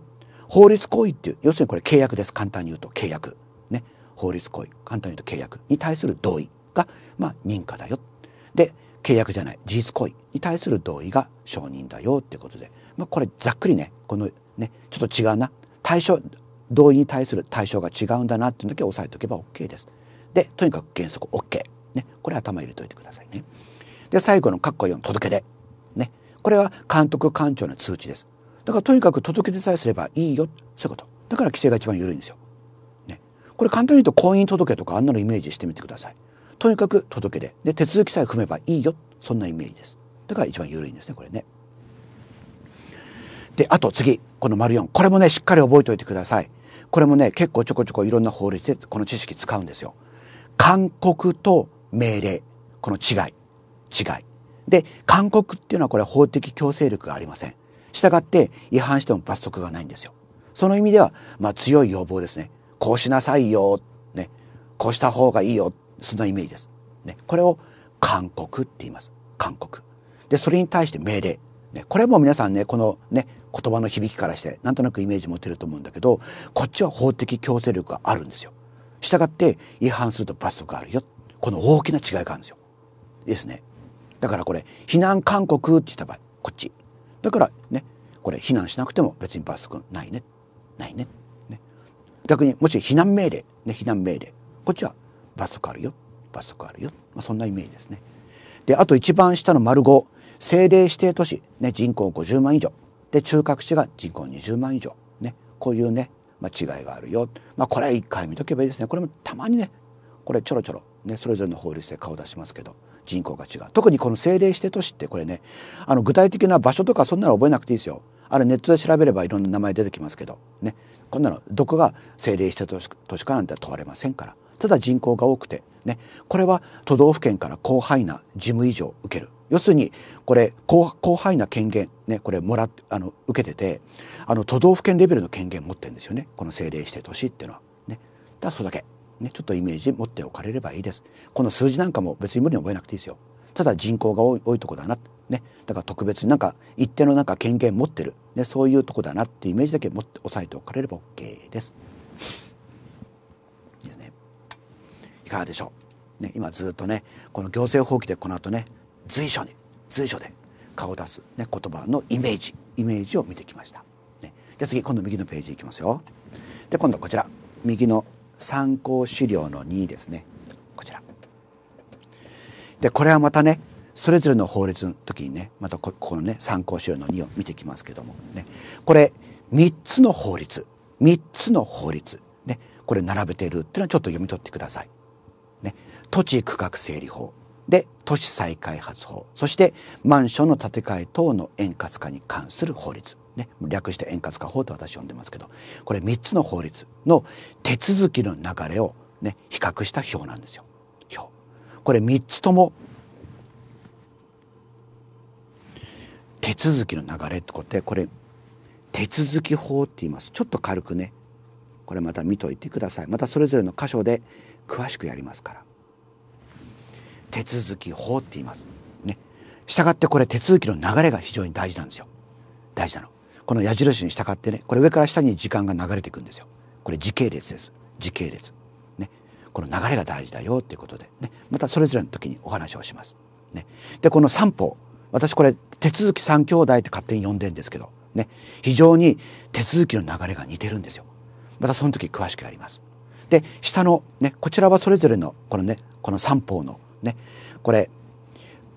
法律行為っていう要するにこれ契約です簡単に言うと契約ね法律行為簡単に言うと契約に対する同意が、まあ、認可だよで契約じゃない事実行為に対する同意が承認だよっていうことで、まあ、これざっくりねこのねちょっと違うな対象同意に対する対象が違うんだなっていうだけ押さえておけば OK です。でとにかく原則 OK。ね、これ頭入れといてくださいね。で最後の括弧4届け出これは監督官庁の通知ですだからとにかく届け出さえすればいいよそういうことだから規制が一番緩いんですよ、ね、これ簡単に言うと婚姻届とかあんなのイメージしてみてくださいとにかく届け出で手続きさえ踏めばいいよそんなイメージですだから一番緩いんですねこれねであと次この丸4これもねしっかり覚えておいてくださいこれもね結構ちょこちょこいろんな法律でこの知識使うんですよ勧告と命令この違い違いで勧告っていうのはこれは法的強制力がありませんしたがって違反しても罰則がないんですよその意味では、まあ、強い要望ですねこうしなさいよ、ね、こうした方がいいよそんなイメージです、ね、これを勧告って言います勧告でそれに対して命令、ね、これも皆さんねこのね言葉の響きからしてなんとなくイメージ持てると思うんだけどこっちは法的強制力があるんですよしたがって違反すると罰則があるよこの大きな違いがあるんですよですねだからこれ避難勧告って言った場合こっちだからねこれ避難しなくても別に罰則ないねないねね逆にもし避難命令ね避難命令こっちは罰則あるよ罰則あるよ、まあ、そんなイメージですねであと一番下の丸5政令指定都市、ね、人口50万以上で中核市が人口20万以上、ね、こういうね、まあ、違いがあるよ、まあ、これは一回見とけばいいですねこれもたまにねこれちょろちょろ、ね、それぞれの法律で顔出しますけど人口が違う特にこの政令指定都市ってこれねあの具体的な場所とかそんなの覚えなくていいですよあれネットで調べればいろんな名前出てきますけどねこんなのどこが政令指定都市かなんて問われませんからただ人口が多くてねこれは都道府県から広範囲な事務以上受ける要するにこれ広範囲な権限ねこれもらあの受けててあの都道府県レベルの権限持ってるんですよねこの政令指定都市っていうのはねだそれだけね、ちょっとイメージ持っておかれればいいです。この数字なんかも別に無理に覚えなくていいですよ。ただ人口が多い多いとこだな、ね、だから特別になんか一定のなんか権限持ってる、ね、そういうとこだなってイメージだけ持って押さえておかれれば OK です。ですね。いかがでしょう。ね、今ずっとねこの行政法規でこの後ね随所に随所で顔を出す、ね、言葉のイメージイメージを見てきました。ね、じゃ次今度右のページいきますよ。で今度こちら右の参考資料の2ですねこちらでこれはまたねそれぞれの法律の時にねまたここのね参考資料の2を見ていきますけどもねこれ3つの法律3つの法律ねこれ並べているっていうのはちょっと読み取ってください。ね、土地区画整理法で都市再開発法そしてマンションの建て替え等の円滑化に関する法律、ね、略して円滑化法と私呼んでますけどこれ3つの法律の手続きの流れを、ね、比較した表なんですよ。表これ3つとも手続きの流れってことでこれ手続き法って言いますちょっと軽くねこれまた見といてくださいまたそれぞれの箇所で詳しくやりますから手続き法って言いますね従ってこれ手続きの流れが非常に大事なんですよ大事なのこの矢印に従ってねこれ上から下に時間が流れていくんですよこれ時系列です時系列、ね、この流れが大事だよということで、ね、またそれぞれの時にお話をします。ね、でこの三法私これ手続き三兄弟って勝手に呼んでんですけど、ね、非常に手続きの流れが似てるんですよ。またその時詳しくやります。で下の、ね、こちらはそれぞれのこのねこの三法のねこれ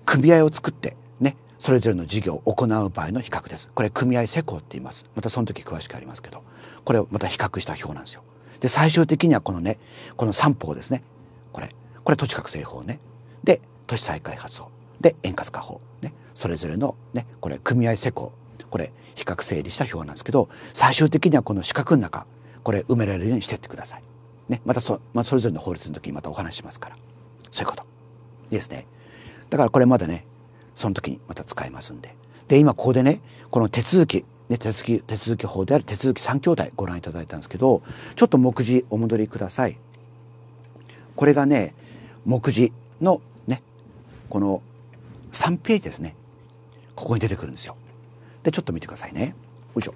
組合を作ってねそれぞれの事業を行う場合の比較です。これ組合施工って言います。またその時詳しくやりますけど。これをまた比較した表なんですよ。で最終的にはこのねこの三法ですねこれこれ土地覚醒法ねで都市再開発法で円滑化法ねそれぞれのねこれ組合施工これ比較整理した表なんですけど最終的にはこの四角の中これ埋められるようにしてってください。ね、またそ,、まあ、それぞれの法律の時にまたお話しますからそういうことですね。だからこれまだねその時にまた使えますんで。で今ここでねこの手続きね、手続き、手続き法である手続き3兄弟ご覧いただいたんですけど、ちょっと目次お戻りください。これがね、目次のね、この3ページですね。ここに出てくるんですよ。で、ちょっと見てくださいね。よいしょ。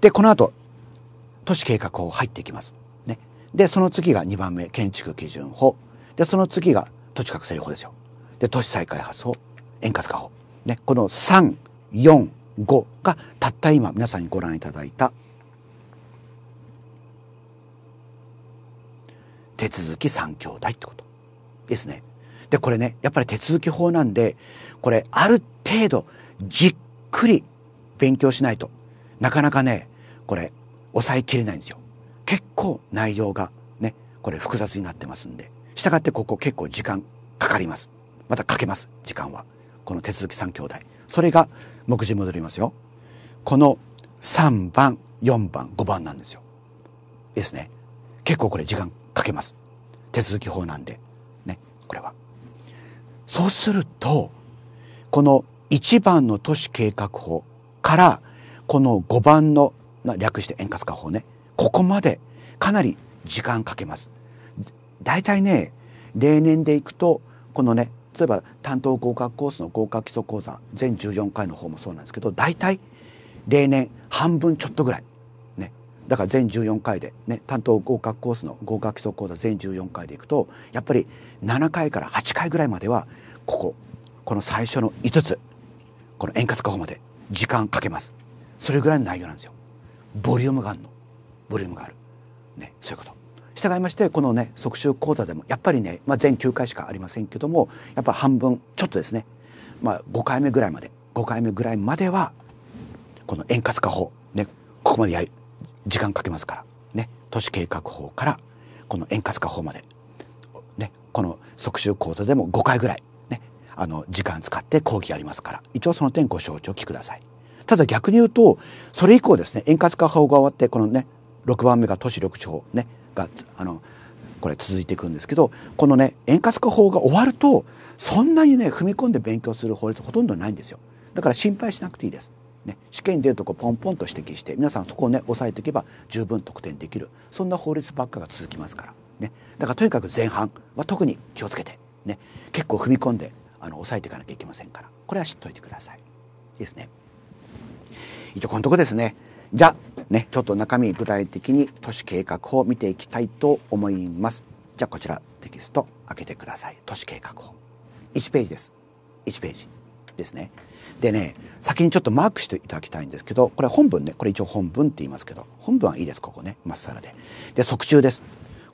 で、この後、都市計画法入っていきます。ね。で、その次が2番目、建築基準法。で、その次が土地拡整理法ですよ。で、都市再開発法、円滑化法。ね、この3、4、5がたった今皆さんにご覧いただいた手続き3兄弟ってことですね。で、これね、やっぱり手続き法なんで、これある程度じっくり勉強しないとなかなかね、これ抑えきれないんですよ。結構内容がね、これ複雑になってますんで。したがってここ結構時間かかります。またかけます、時間は。この手続き3兄弟。それが目次戻りますよこの3番4番5番なんですよですね結構これ時間かけます手続き法なんでねこれはそうするとこの1番の都市計画法からこの5番の略して円滑化法ねここまでかなり時間かけますだいたいね例年でいくとこのね例えば担当合格コースの合格基礎講座全14回の方もそうなんですけど大体例年半分ちょっとぐらい、ね、だから全14回で、ね、担当合格コースの合格基礎講座全14回でいくとやっぱり7回から8回ぐらいまではこここの最初の5つこの円滑化法まで時間かけますそれぐらいの内容なんですよボリュームがあるのボリュームがあるねそういうこと従いましてこのね即習講座でもやっぱりね、まあ、全9回しかありませんけどもやっぱ半分ちょっとですね、まあ、5回目ぐらいまで5回目ぐらいまではこの円滑化法ねここまでや時間かけますからね都市計画法からこの円滑化法まで、ね、この即習講座でも5回ぐらい、ね、あの時間使って講義やりますから一応その点ご承知おきください。ただ逆に言うとそれ以降ですね円滑化法が終わってこのね6番目が都市緑地法ねがあのこれ続いていくんですけどこのね円滑化法が終わるとそんなにね踏み込んで勉強する法律ほとんどないんですよだから心配しなくていいです。ね、試験に出るとこポンポンと指摘して皆さんそこをね押さえていけば十分得点できるそんな法律ばっかが続きますから、ね、だからとにかく前半は特に気をつけて、ね、結構踏み込んであの抑えていかなきゃいけませんからこれは知っておいてください。いいですね。一応このとこですねじゃあね、ちょっと中身具体的に都市計画を見ていきたいと思います。じゃあこちらテキスト開けてください。都市計画法。1ページです。1ページですね。でね、先にちょっとマークしていただきたいんですけど、これ本文ね、これ一応本文って言いますけど、本文はいいです、ここね、まっさらで。で、即中です。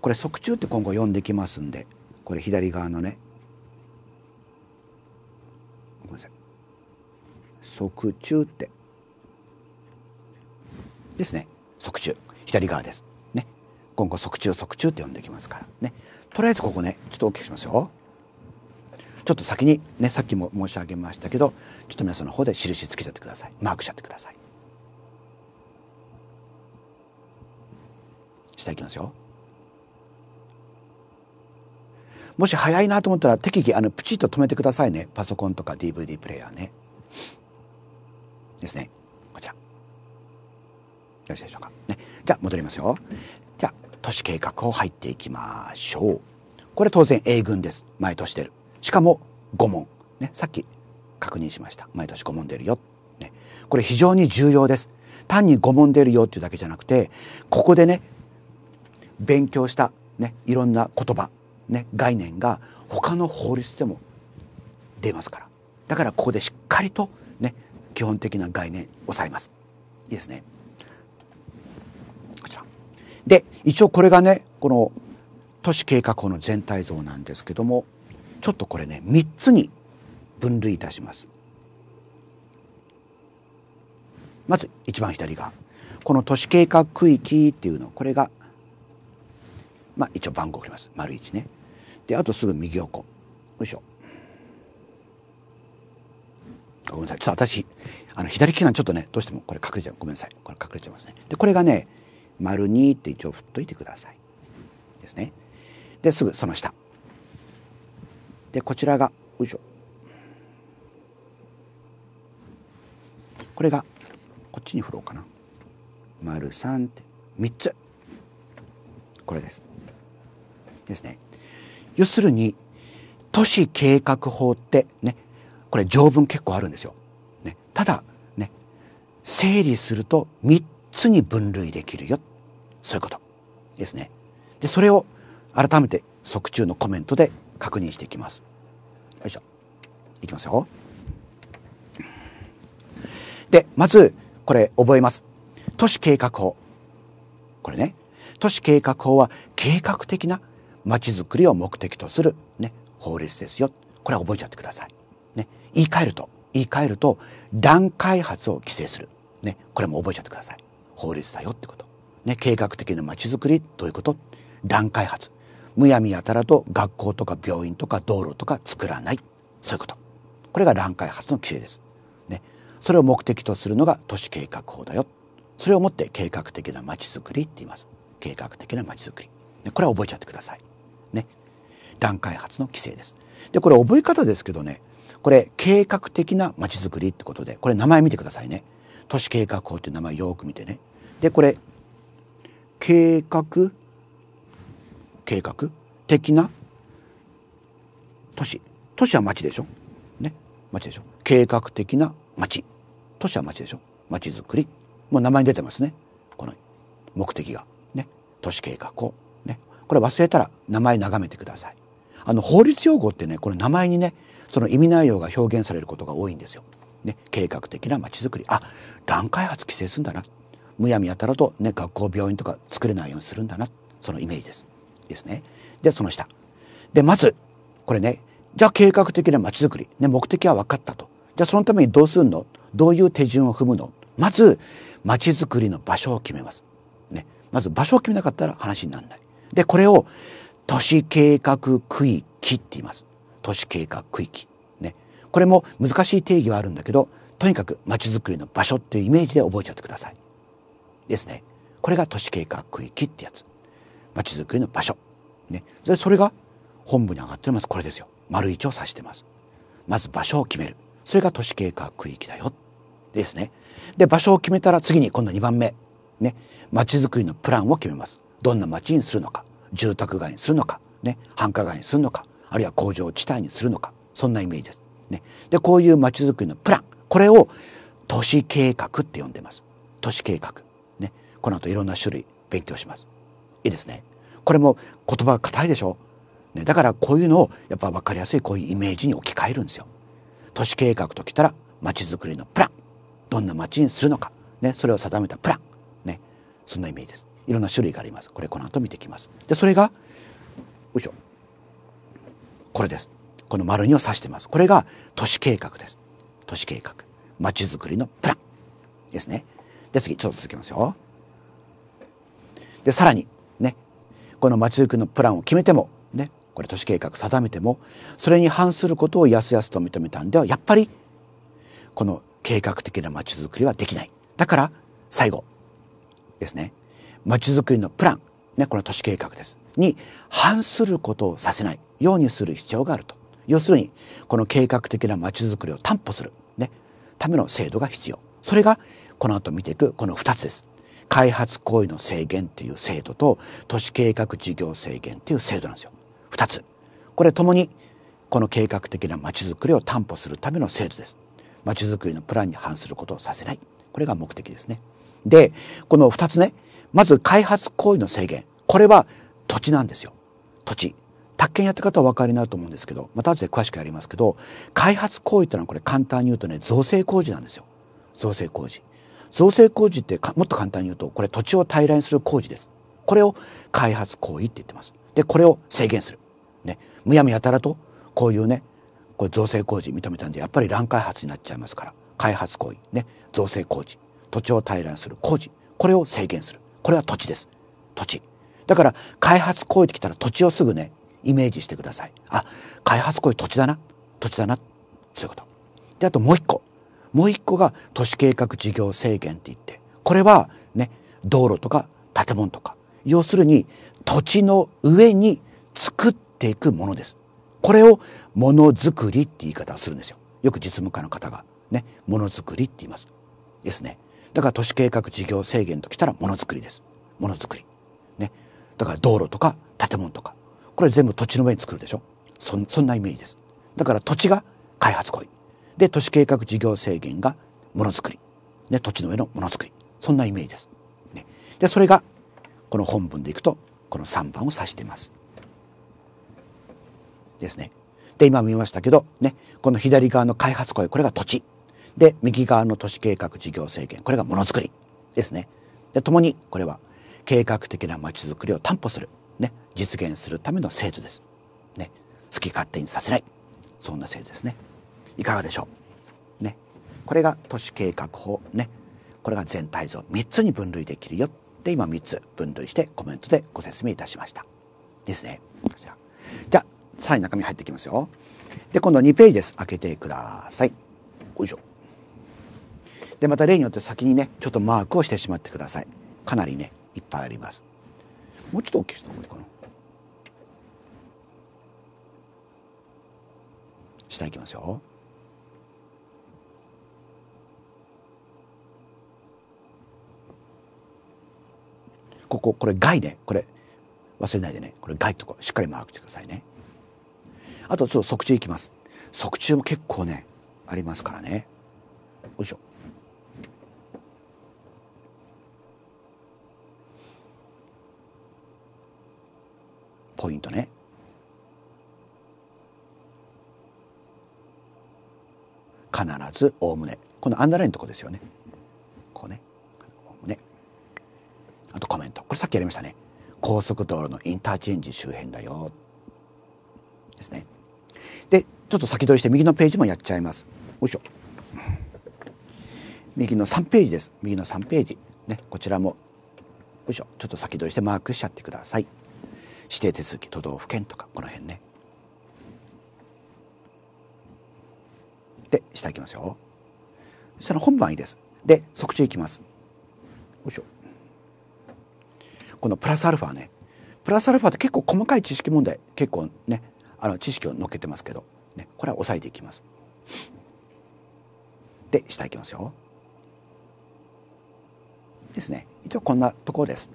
これ即中って今後読んできますんで、これ左側のね、ごめんなさい。即中ってですね側中左側ですね今後側中側中って呼んできますからねとりあえずここねちょっと大きくしますよちょっと先にねさっきも申し上げましたけどちょっと皆さんの方で印つけちゃってくださいマークしちゃってください下いきますよもし早いなと思ったら適宜あのプチッと止めてくださいねパソコンとか DVD プレイヤーねですねよろしいでしょうか。ね、じゃあ戻りますよ。じゃあ都市計画を入っていきましょう。これ当然 A 軍です。毎年出る。しかも5問。ね、さっき確認しました。毎年5問出るよ。ね、これ非常に重要です。単に5問出るよっていうだけじゃなくて、ここでね、勉強した、ね、いろんな言葉、ね、概念が他の法律でも出ますから。だからここでしっかりとね、基本的な概念を抑えます。いいですね。で一応これがねこの都市計画法の全体像なんですけどもちょっとこれね3つに分類いたします。まず一番左がこの都市計画区域っていうのこれがまあ一応番号振ります丸1ね。であとすぐ右横よいしょ。ごめんなさいちょっと私あの左利きなんちょっとねどうしてもこれ隠れちゃうごめんなさいこれ隠れちゃいますね。でこれがね丸二って一応振っといてください。ですね。ですぐその下。でこちらがよいしょこれがこっちに振ろうかな。丸三って三つこれです。ですね。要するに都市計画法ってねこれ条文結構あるんですよ。ね、ただね整理すると三つに分類できるよそういうことですね。でそれを改めて即中のコメントで確認していきます。よいしょ。いきますよ。で、まず、これ覚えます。都市計画法。これね。都市計画法は計画的な街づくりを目的とする、ね、法律ですよ。これは覚えちゃってください。ね。言い換えると、言い換えると、段開発を規制する。ね。これも覚えちゃってください。法律だよってこと。ね、計画的なまちづくりということ乱開発むやみやたらと学校とか病院とか道路とか作らないそういうことこれが乱開発の規制です、ね、それを目的とするのが都市計画法だよそれをもって計画的なまちづくりって言います計画的なまちづくり、ね、これは覚えちゃってくださいね乱開発の規制ですでこれ覚え方ですけどねこれ計画的なまちづくりってことでこれ名前見てくださいね都市計画法っていう名前よく見てねでこれ計画計画的な都市都市は町でしょね町でしょ計画的な町都市は町でしょ町づくりもう名前に出てますねこの目的がね都市計画をねこれ忘れたら名前眺めてくださいあの法律用語ってねこれ名前にねその意味内容が表現されることが多いんですよね、計画的なまちづくりあ乱開発規制するんだなむやみやたらと、ね、学校病院とか作れないようにするんだなそのイメージです。ですね。でその下。でまずこれねじゃあ計画的なまちづくり、ね、目的は分かったとじゃあそのためにどうするのどういう手順を踏むのまずまちづくりの場所を決めます。ね、まず場所を決めなかったら話にならない。でこれを都市計画区域って言います。都市計画区域。これも難しい定義はあるんだけどとにかく街づくりの場所っていうイメージで覚えちゃってください。ですね。これが都市計画区域ってやつ。街づくりの場所。ね。でそれが本部に上がってるますこれですよ。丸一を指してます。まず場所を決める。それが都市計画区域だよ。ですね。で、場所を決めたら次に今度2番目。ね。街づくりのプランを決めます。どんな街にするのか。住宅街にするのか。ね。繁華街にするのか。あるいは工場地帯にするのか。そんなイメージです。ね、でこういうまちづくりのプランこれを都市計画って呼んでます都市計画、ね、この後いろんな種類勉強しますいいですねこれも言葉が硬いでしょ、ね、だからこういうのをやっぱ分かりやすいこういうイメージに置き換えるんですよ都市計画ときたらまちづくりのプランどんな街にするのか、ね、それを定めたプラン、ね、そんなイメージですいろんな種類がありますこれこの後見てきますでそれがよいしょこれですこの丸2を指してますこれが都市計画です都市計画まちづくりのプランですねで次ちょっと続けますよでさらにねこのまちづくりのプランを決めてもねこれ都市計画定めてもそれに反することをやすやすと認めたんではやっぱりこの計画的なまちづくりはできないだから最後ですねまちづくりのプラン、ね、この都市計画ですに反することをさせないようにする必要があると要するにこの計画的なまちづくりを担保する、ね、ための制度が必要それがこの後見ていくこの2つです開発行為の制限という制度と都市計画事業制限という制度なんですよ2つこれともにこの計画的なまちづくりを担保するための制度ですまちづくりのプランに反することをさせないこれが目的ですねでこの2つねまず開発行為の制限これは土地なんですよ土地宅建やって方はお分かりになると思うんですけどまた後で詳しくやりますけど開発行為ってのはこれ簡単に言うとね造成工事なんですよ造成工事造成工事ってもっと簡単に言うとこれ土地を平らにする工事ですこれを開発行為って言ってますでこれを制限するねむやみやたらとこういうねこれ造成工事認めたんでやっぱり乱開発になっちゃいますから開発行為ね造成工事土地を平らにする工事これを制限するこれは土地です土地だから開発行為ってきたら土地をすぐねイメージしてくださいあ開発こうい土地だな土地だなそういうことであともう一個もう一個が都市計画事業制限って言ってこれはね道路とか建物とか要するに土地の上に作っていくものですこれをものづくりって言い方をするんですよよく実務家の方がねものづくりって言いますですねだから都市計画事業制限ときたらものづくりですものづくりねだから道路とか建物とかこれ全部土地の上に作るでしょそそんなイメージですだから土地が開発行為で都市計画事業制限がものづくり、ね、土地の上のものづくりそんなイメージです、ね、でそれがこの本文でいくとこの3番を指してますですねで今見ましたけどねこの左側の開発行為これが土地で右側の都市計画事業制限これがものづくりですねで共にこれは計画的なまちづくりを担保するね、実現するための制度です、ね、好き勝手にさせないそんな制度ですねいかがでしょう、ね、これが都市計画法ねこれが全体像3つに分類できるよって今3つ分類してコメントでご説明いたしましたですねこちらじゃあさらに中身入ってきますよで今度は2ページです開けてくださいよいしょでまた例によって先にねちょっとマークをしてしまってくださいかなりねいっぱいありますもうちょっと大きくした方がいいかな下いきますよこここれ外ねこれ忘れないでねこれ外とこしっかりマークしてくださいねあとちょっと側中いきます側中も結構ねありますからねよいしょポイントね。必ずおおむねこのアンダーラインのとこですよねこうねおおむねあとコメントこれさっきやりましたね高速道路のインターチェンジ周辺だよですねでちょっと先取りして右のページもやっちゃいますよいしょ右の3ページです右の3ページねこちらもよいしょちょっと先取りしてマークしちゃってください指定手続き都道府県とかこの辺ねで下いきますよそしたら本番いいですで即定いきますよいしょこのプラスアルファねプラスアルファって結構細かい知識問題結構ねあの知識を載っけてますけど、ね、これは押さえていきますで下いきますよですね一応こんなところです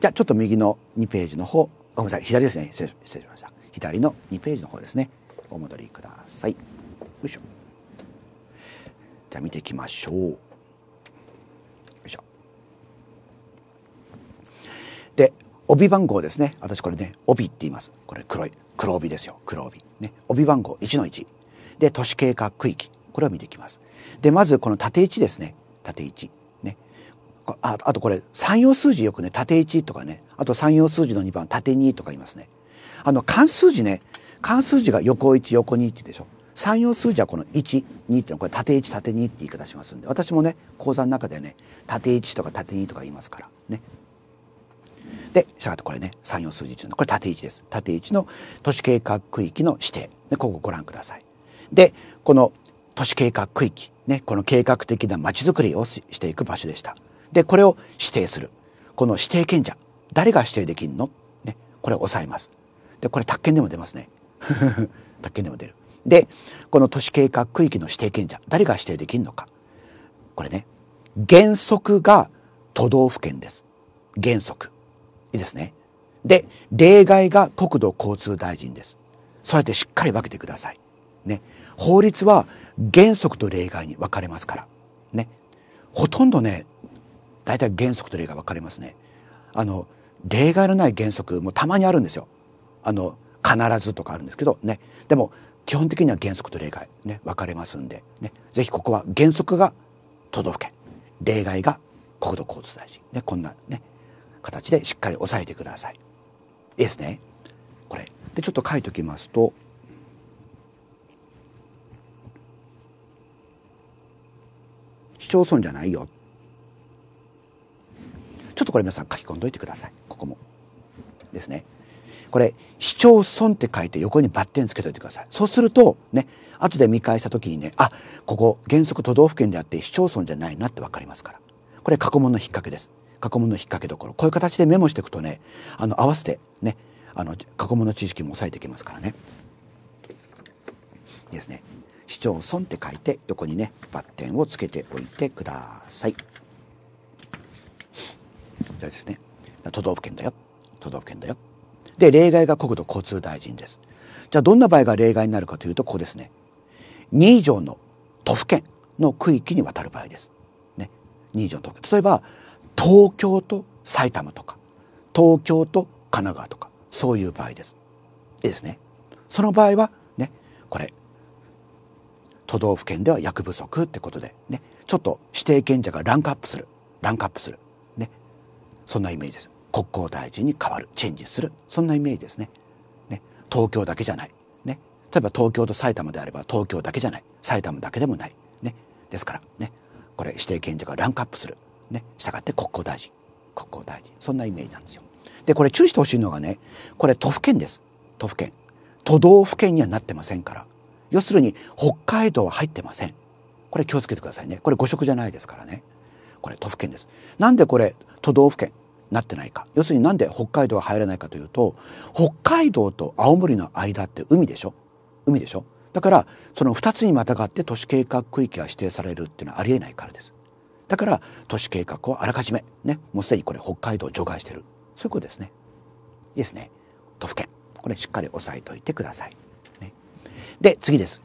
じゃあちょっと右の2ページの方ごめんなさい左ですね失礼しました左の2ページの方ですねお戻りくださいよいしょじゃあ見ていきましょうよいしょで帯番号ですね私これね帯って言いますこれ黒い黒帯ですよ黒帯ね帯番号1の1で都市計画区域これを見ていきますでまずこの縦位置ですね縦位置ああとこれ三要数字よくね縦1とかねあと三要数字の2番縦2とか言いますねあの関数字ね関数字が横1横2ってでしょ三要数字はこの12ってのこれ縦1縦2って言い方しますんで私もね講座の中でね縦1とか縦2とか言いますからねでしたがってこれね三要数字っていうのこれ縦1です縦1の都市計画区域の指定でここご覧くださいでこの都市計画区域ねこの計画的な街づくりをしていく場所でしたでこれを指定するこの指定権者誰が指定できんの、ね、これを抑えますでこれ宅建でも出ますね 宅建でも出るでこの都市計画区域の指定権者誰が指定できるのかこれね原則が都道府県です原則いいですねで例外が国土交通大臣ですそうやってしっかり分けてくださいね法律は原則と例外に分かれますからねほとんどね大体原則と例外分かれますね。あの例外のない原則もたまにあるんですよ。あの必ずとかあるんですけどね。でも基本的には原則と例外ね分かれますんでね。ぜひここは原則が都道府県、例外が国土交通大臣ねこんなね形でしっかり押さえてください。いいですね。これでちょっと書いておきますと。市町村じゃないよちょっとこれ皆さん書き込んどいてくださいここもですねこれ市町村って書いて横にバッテンつけといてくださいそうするとね後で見返した時にねあここ原則都道府県であって市町村じゃないなって分かりますからこれ過去問の引っ掛けです過去問の引っ掛けどころこういう形でメモしていくとねあの合わせてねあの過去問の知識も抑えていけますからねですね市町村って書いて横にねバッテンをつけておいてください。それですね都道府県だよ都道府県だよで例外が国土交通大臣ですじゃあどんな場合が例外になるかというとここですね2以上の都府県の区域にわたる場合です、ね、2以上の都府県例えば東京と埼玉とか東京と神奈川とかそういう場合ですいいですねその場合はねこれ都道府県では役不足ってことでねちょっと指定権者がランクアップするランクアップするそんなイメージです国交大臣に変わるチェンジするそんなイメージですねね東京だけじゃない、ね、例えば東京と埼玉であれば東京だけじゃない埼玉だけでもない、ね、ですからねこれ指定権者がランクアップする、ね、したがって国交大臣国交大臣そんなイメージなんですよでこれ注意してほしいのがねこれ都府県です都府県都道府県にはなってませんから要するに北海道は入ってませんこれ気をつけてくださいねこれ誤植じゃないですからねこれ都府県ですなんでこれ都道府県なってないか要するになんで北海道は入らないかというと北海道と青森の間って海でしょ海でしょだからその2つにまたがって都市計画区域が指定されるっていうのはありえないからですだから都市計画をあらかじめねもうすでにこれ北海道除外してるそういうことですねいいですね都府県これしっかり押さえておいてください、ね、で次です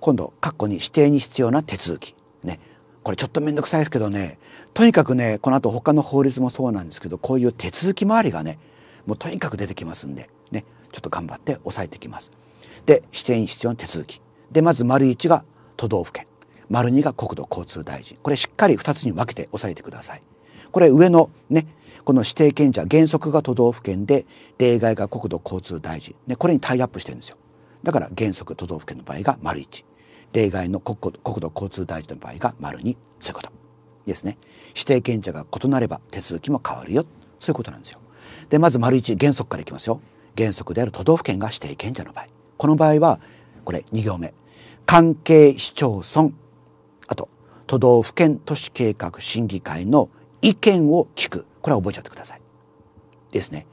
今度括弧に指定に必要な手続きねこれちょっと面倒くさいですけどねとにかくねこの後他の法律もそうなんですけどこういう手続き回りがねもうとにかく出てきますんでねちょっと頑張って抑えてきます。で指定に必要な手続きでまず丸1が都道府県丸2が国土交通大臣これしっかり2つに分けて押さえてください。これ上のねこの指定権者原則が都道府県で例外が国土交通大臣、ね、これにタイアップしてるんですよ。だから原則都道府県の場合が丸1例外の国土交通大臣の場合が丸2そういうこと。ですね指定権者が異なれば手続きも変わるよそういうことなんですよ。でまず丸1原則からいきますよ。原則である都道府県が指定権者の場合この場合はこれ2行目関係市町村あと都道府県都市計画審議会の意見を聞くこれは覚えちゃってください。ですね。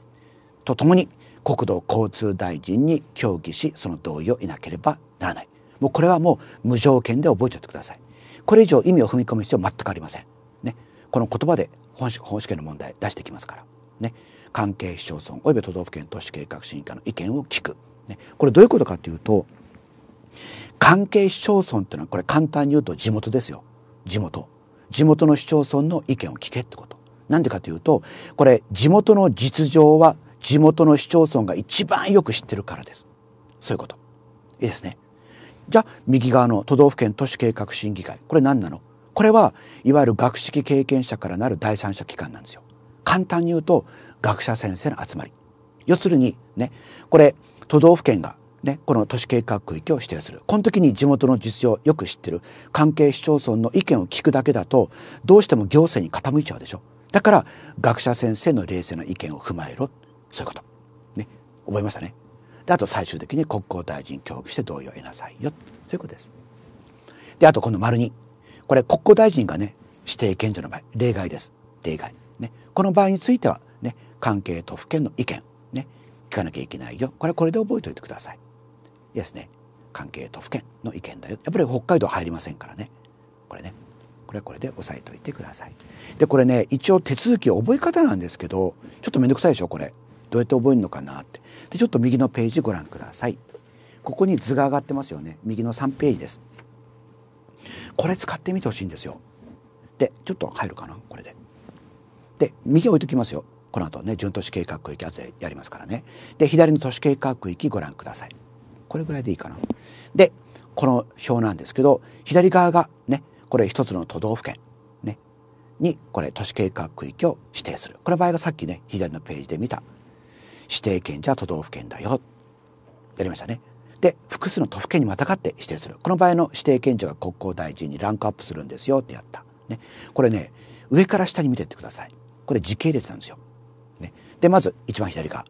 とともに国土交通大臣に協議しその同意を得なければならないもうこれはもう無条件で覚えちゃってくださいこれ以上意味を踏み込む必要は全くありません。ね、この言葉で本試験の問題出してきますから、ね、関係市町村及び都道府県都市計画審議会の意見を聞く、ね、これどういうことかというと関係市町村っていうのはこれ簡単に言うと地元ですよ地元地元の市町村の意見を聞けってことなんでかというとこれ地元の実情は地元の市町村が一番よく知ってるからですそういうこといいですねじゃあ右側の都道府県都市計画審議会これ何なのこれはいわゆる学識経験者からなる第三者機関なんですよ。簡単に言うと学者先生の集まり要するにねこれ都道府県がね、この都市計画区域を指定する。この時に地元の実情をよく知ってる関係市町村の意見を聞くだけだと、どうしても行政に傾いちゃうでしょ。だから、学者先生の冷静な意見を踏まえろ。そういうこと。ね。覚えましたね。であと最終的に国交大臣協議して同意を得なさいよということです。であとこの丸2これ国交大臣がね指定権者の場合例外です例外、ね、この場合については、ね、関係都府県の意見、ね、聞かなきゃいけないよこれはこれで覚えておいてください。いいですね関係都府県の意見だよやっぱり北海道入りませんからねこれねこれはこれで押さえておいてください。でこれね一応手続き覚え方なんですけどちょっと面倒くさいでしょこれ。どうやって覚えるのかなってでちょっと右のページご覧くださいここに図が上がってますよね右の3ページですこれ使ってみてほしいんですよでちょっと入るかなこれでで右置いときますよこの後ね準都市計画区域あとでやりますからねで左の都市計画区域ご覧くださいこれぐらいでいいかなでこの表なんですけど左側がねこれ一つの都道府県ねにこれ都市計画区域を指定するこの場合がさっきね左のページで見た指定県じゃ都道府県だよやりましたね。で複数の都府県にまたがって指定するこの場合の指定県庁が国交大臣にランクアップするんですよってやった、ね、これね上から下に見てってくださいこれ時系列なんですよ。ね、でまず一番左が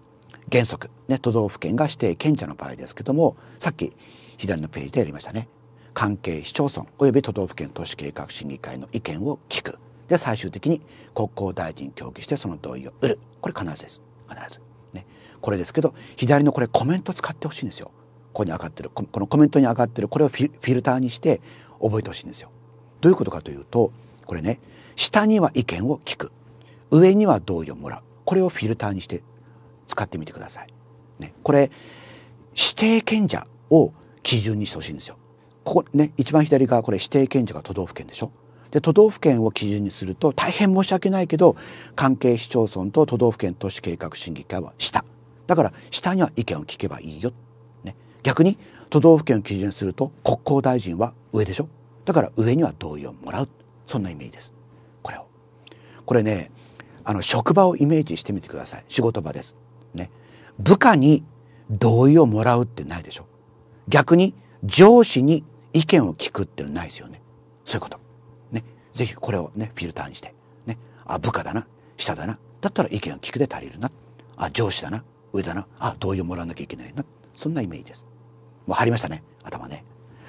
原則、ね、都道府県が指定県庁の場合ですけどもさっき左のページでやりましたね関係市町村及び都道府県都市計画審議会の意見を聞くで最終的に国交大臣協議してその同意を得るこれ必ずです必ず。これですけど左のこれコメント使ってほしいんですよここに上がってるこのコメントに上がってるこれをフィルターにして覚えてほしいんですよどういうことかというとこれね下には意見を聞く上には同意をもらうこれをフィルターにして使ってみてください。ね、これ指定権者を基準にしてほしいんですよ。ここね一番左側これ指定権者が都道府県でしょ。で都道府県を基準にすると大変申し訳ないけど関係市町村と都道府県都市計画審議会は下だから下には意見を聞けばいいよ、ね、逆に都道府県を基準にすると国交大臣は上でしょだから上には同意をもらうそんなイメージですこれをこれねあの職場をイメージしてみてください仕事場ですね部下に同意をもらうってないでしょ逆に上司に意見を聞くってのないですよねそういうことねぜひこれをねフィルターにしてねあ部下だな下だなだったら意見を聞くで足りるなあ上司だな上だなあ同意をもらわなきゃいけないなそんなイメージですもう入りましたね頭ね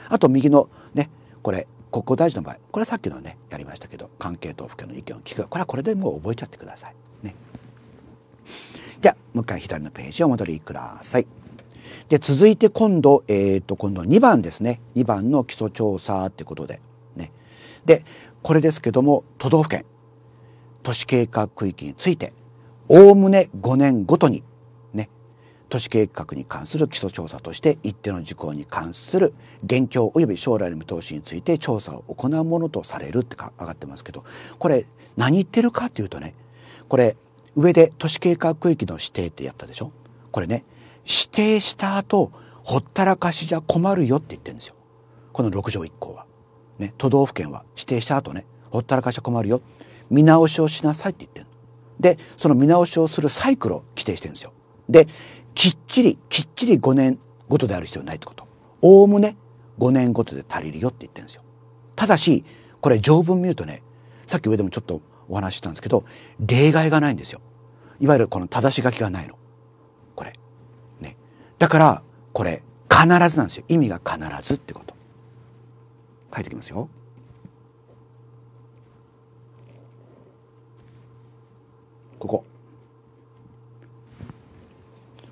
あと右のねこれ国交大臣の場合これはさっきのねやりましたけど関係党府県の意見を聞くこれはこれでもう覚えちゃってくださいねじゃあもう一回左のページをお戻りくださいで続いて今度えっ、ー、と今度2番ですね2番の基礎調査ってことでねでこれですけども都道府県都市計画区域についておおむね5年ごとに都市計画に関する基礎調査として一定の事項に関する現況及び将来の見通しについて調査を行うものとされるって上がってますけどこれ何言ってるかっていうとねこれ上で都市計画区域の指定ってやったでしょこれね指定した後ほったらかしじゃ困るよって言ってるんですよこの6条1項は。ね、都道府県は指定した後ねほったらかしは困るよ見直しをしなさいって言ってるでその見直しをするサイクルを規定してるんですよ。できっちりきっちり5年ごとである必要ないってことおおむね5年ごとで足りるよって言ってるんですよただしこれ条文見るとねさっき上でもちょっとお話ししたんですけど例外がないんですよいわゆるこの正し書きがないのこれねだからこれ必ずなんですよ意味が必ずってこと書いてきますよここ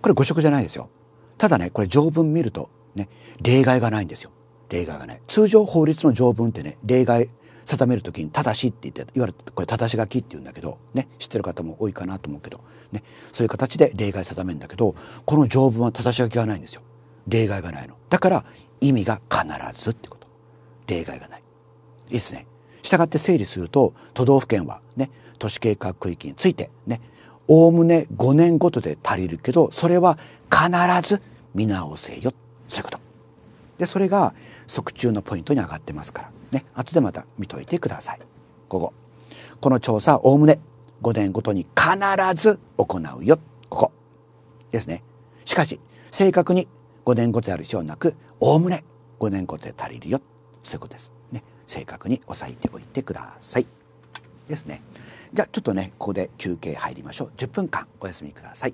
これ誤植じゃないですよ。ただね、これ条文見るとね、例外がないんですよ。例外がない。通常法律の条文ってね、例外定めるときに「正しいって言っていわゆるこれ「正し書き」って言うんだけど、ね、知ってる方も多いかなと思うけど、ね、そういう形で例外定めるんだけどこの条文は「正し書き」がないんですよ。例外がないの。だから意味が必ずってこと。例外がない。いいですね。したがって整理すると都道府県はね都市計画区域についてねおおむね5年ごとで足りるけどそれは必ず見直せよそういうことでそれが即中のポイントに上がってますからね後でまた見といてくださいこここの調査おおむね5年ごとに必ず行うよここですねしかし正確に5年ごとである必要なくおおむね5年ごとで足りるよそういうことですね正確に押さえておいてくださいですねじゃあちょっとねここで休憩入りましょう10分間お休みください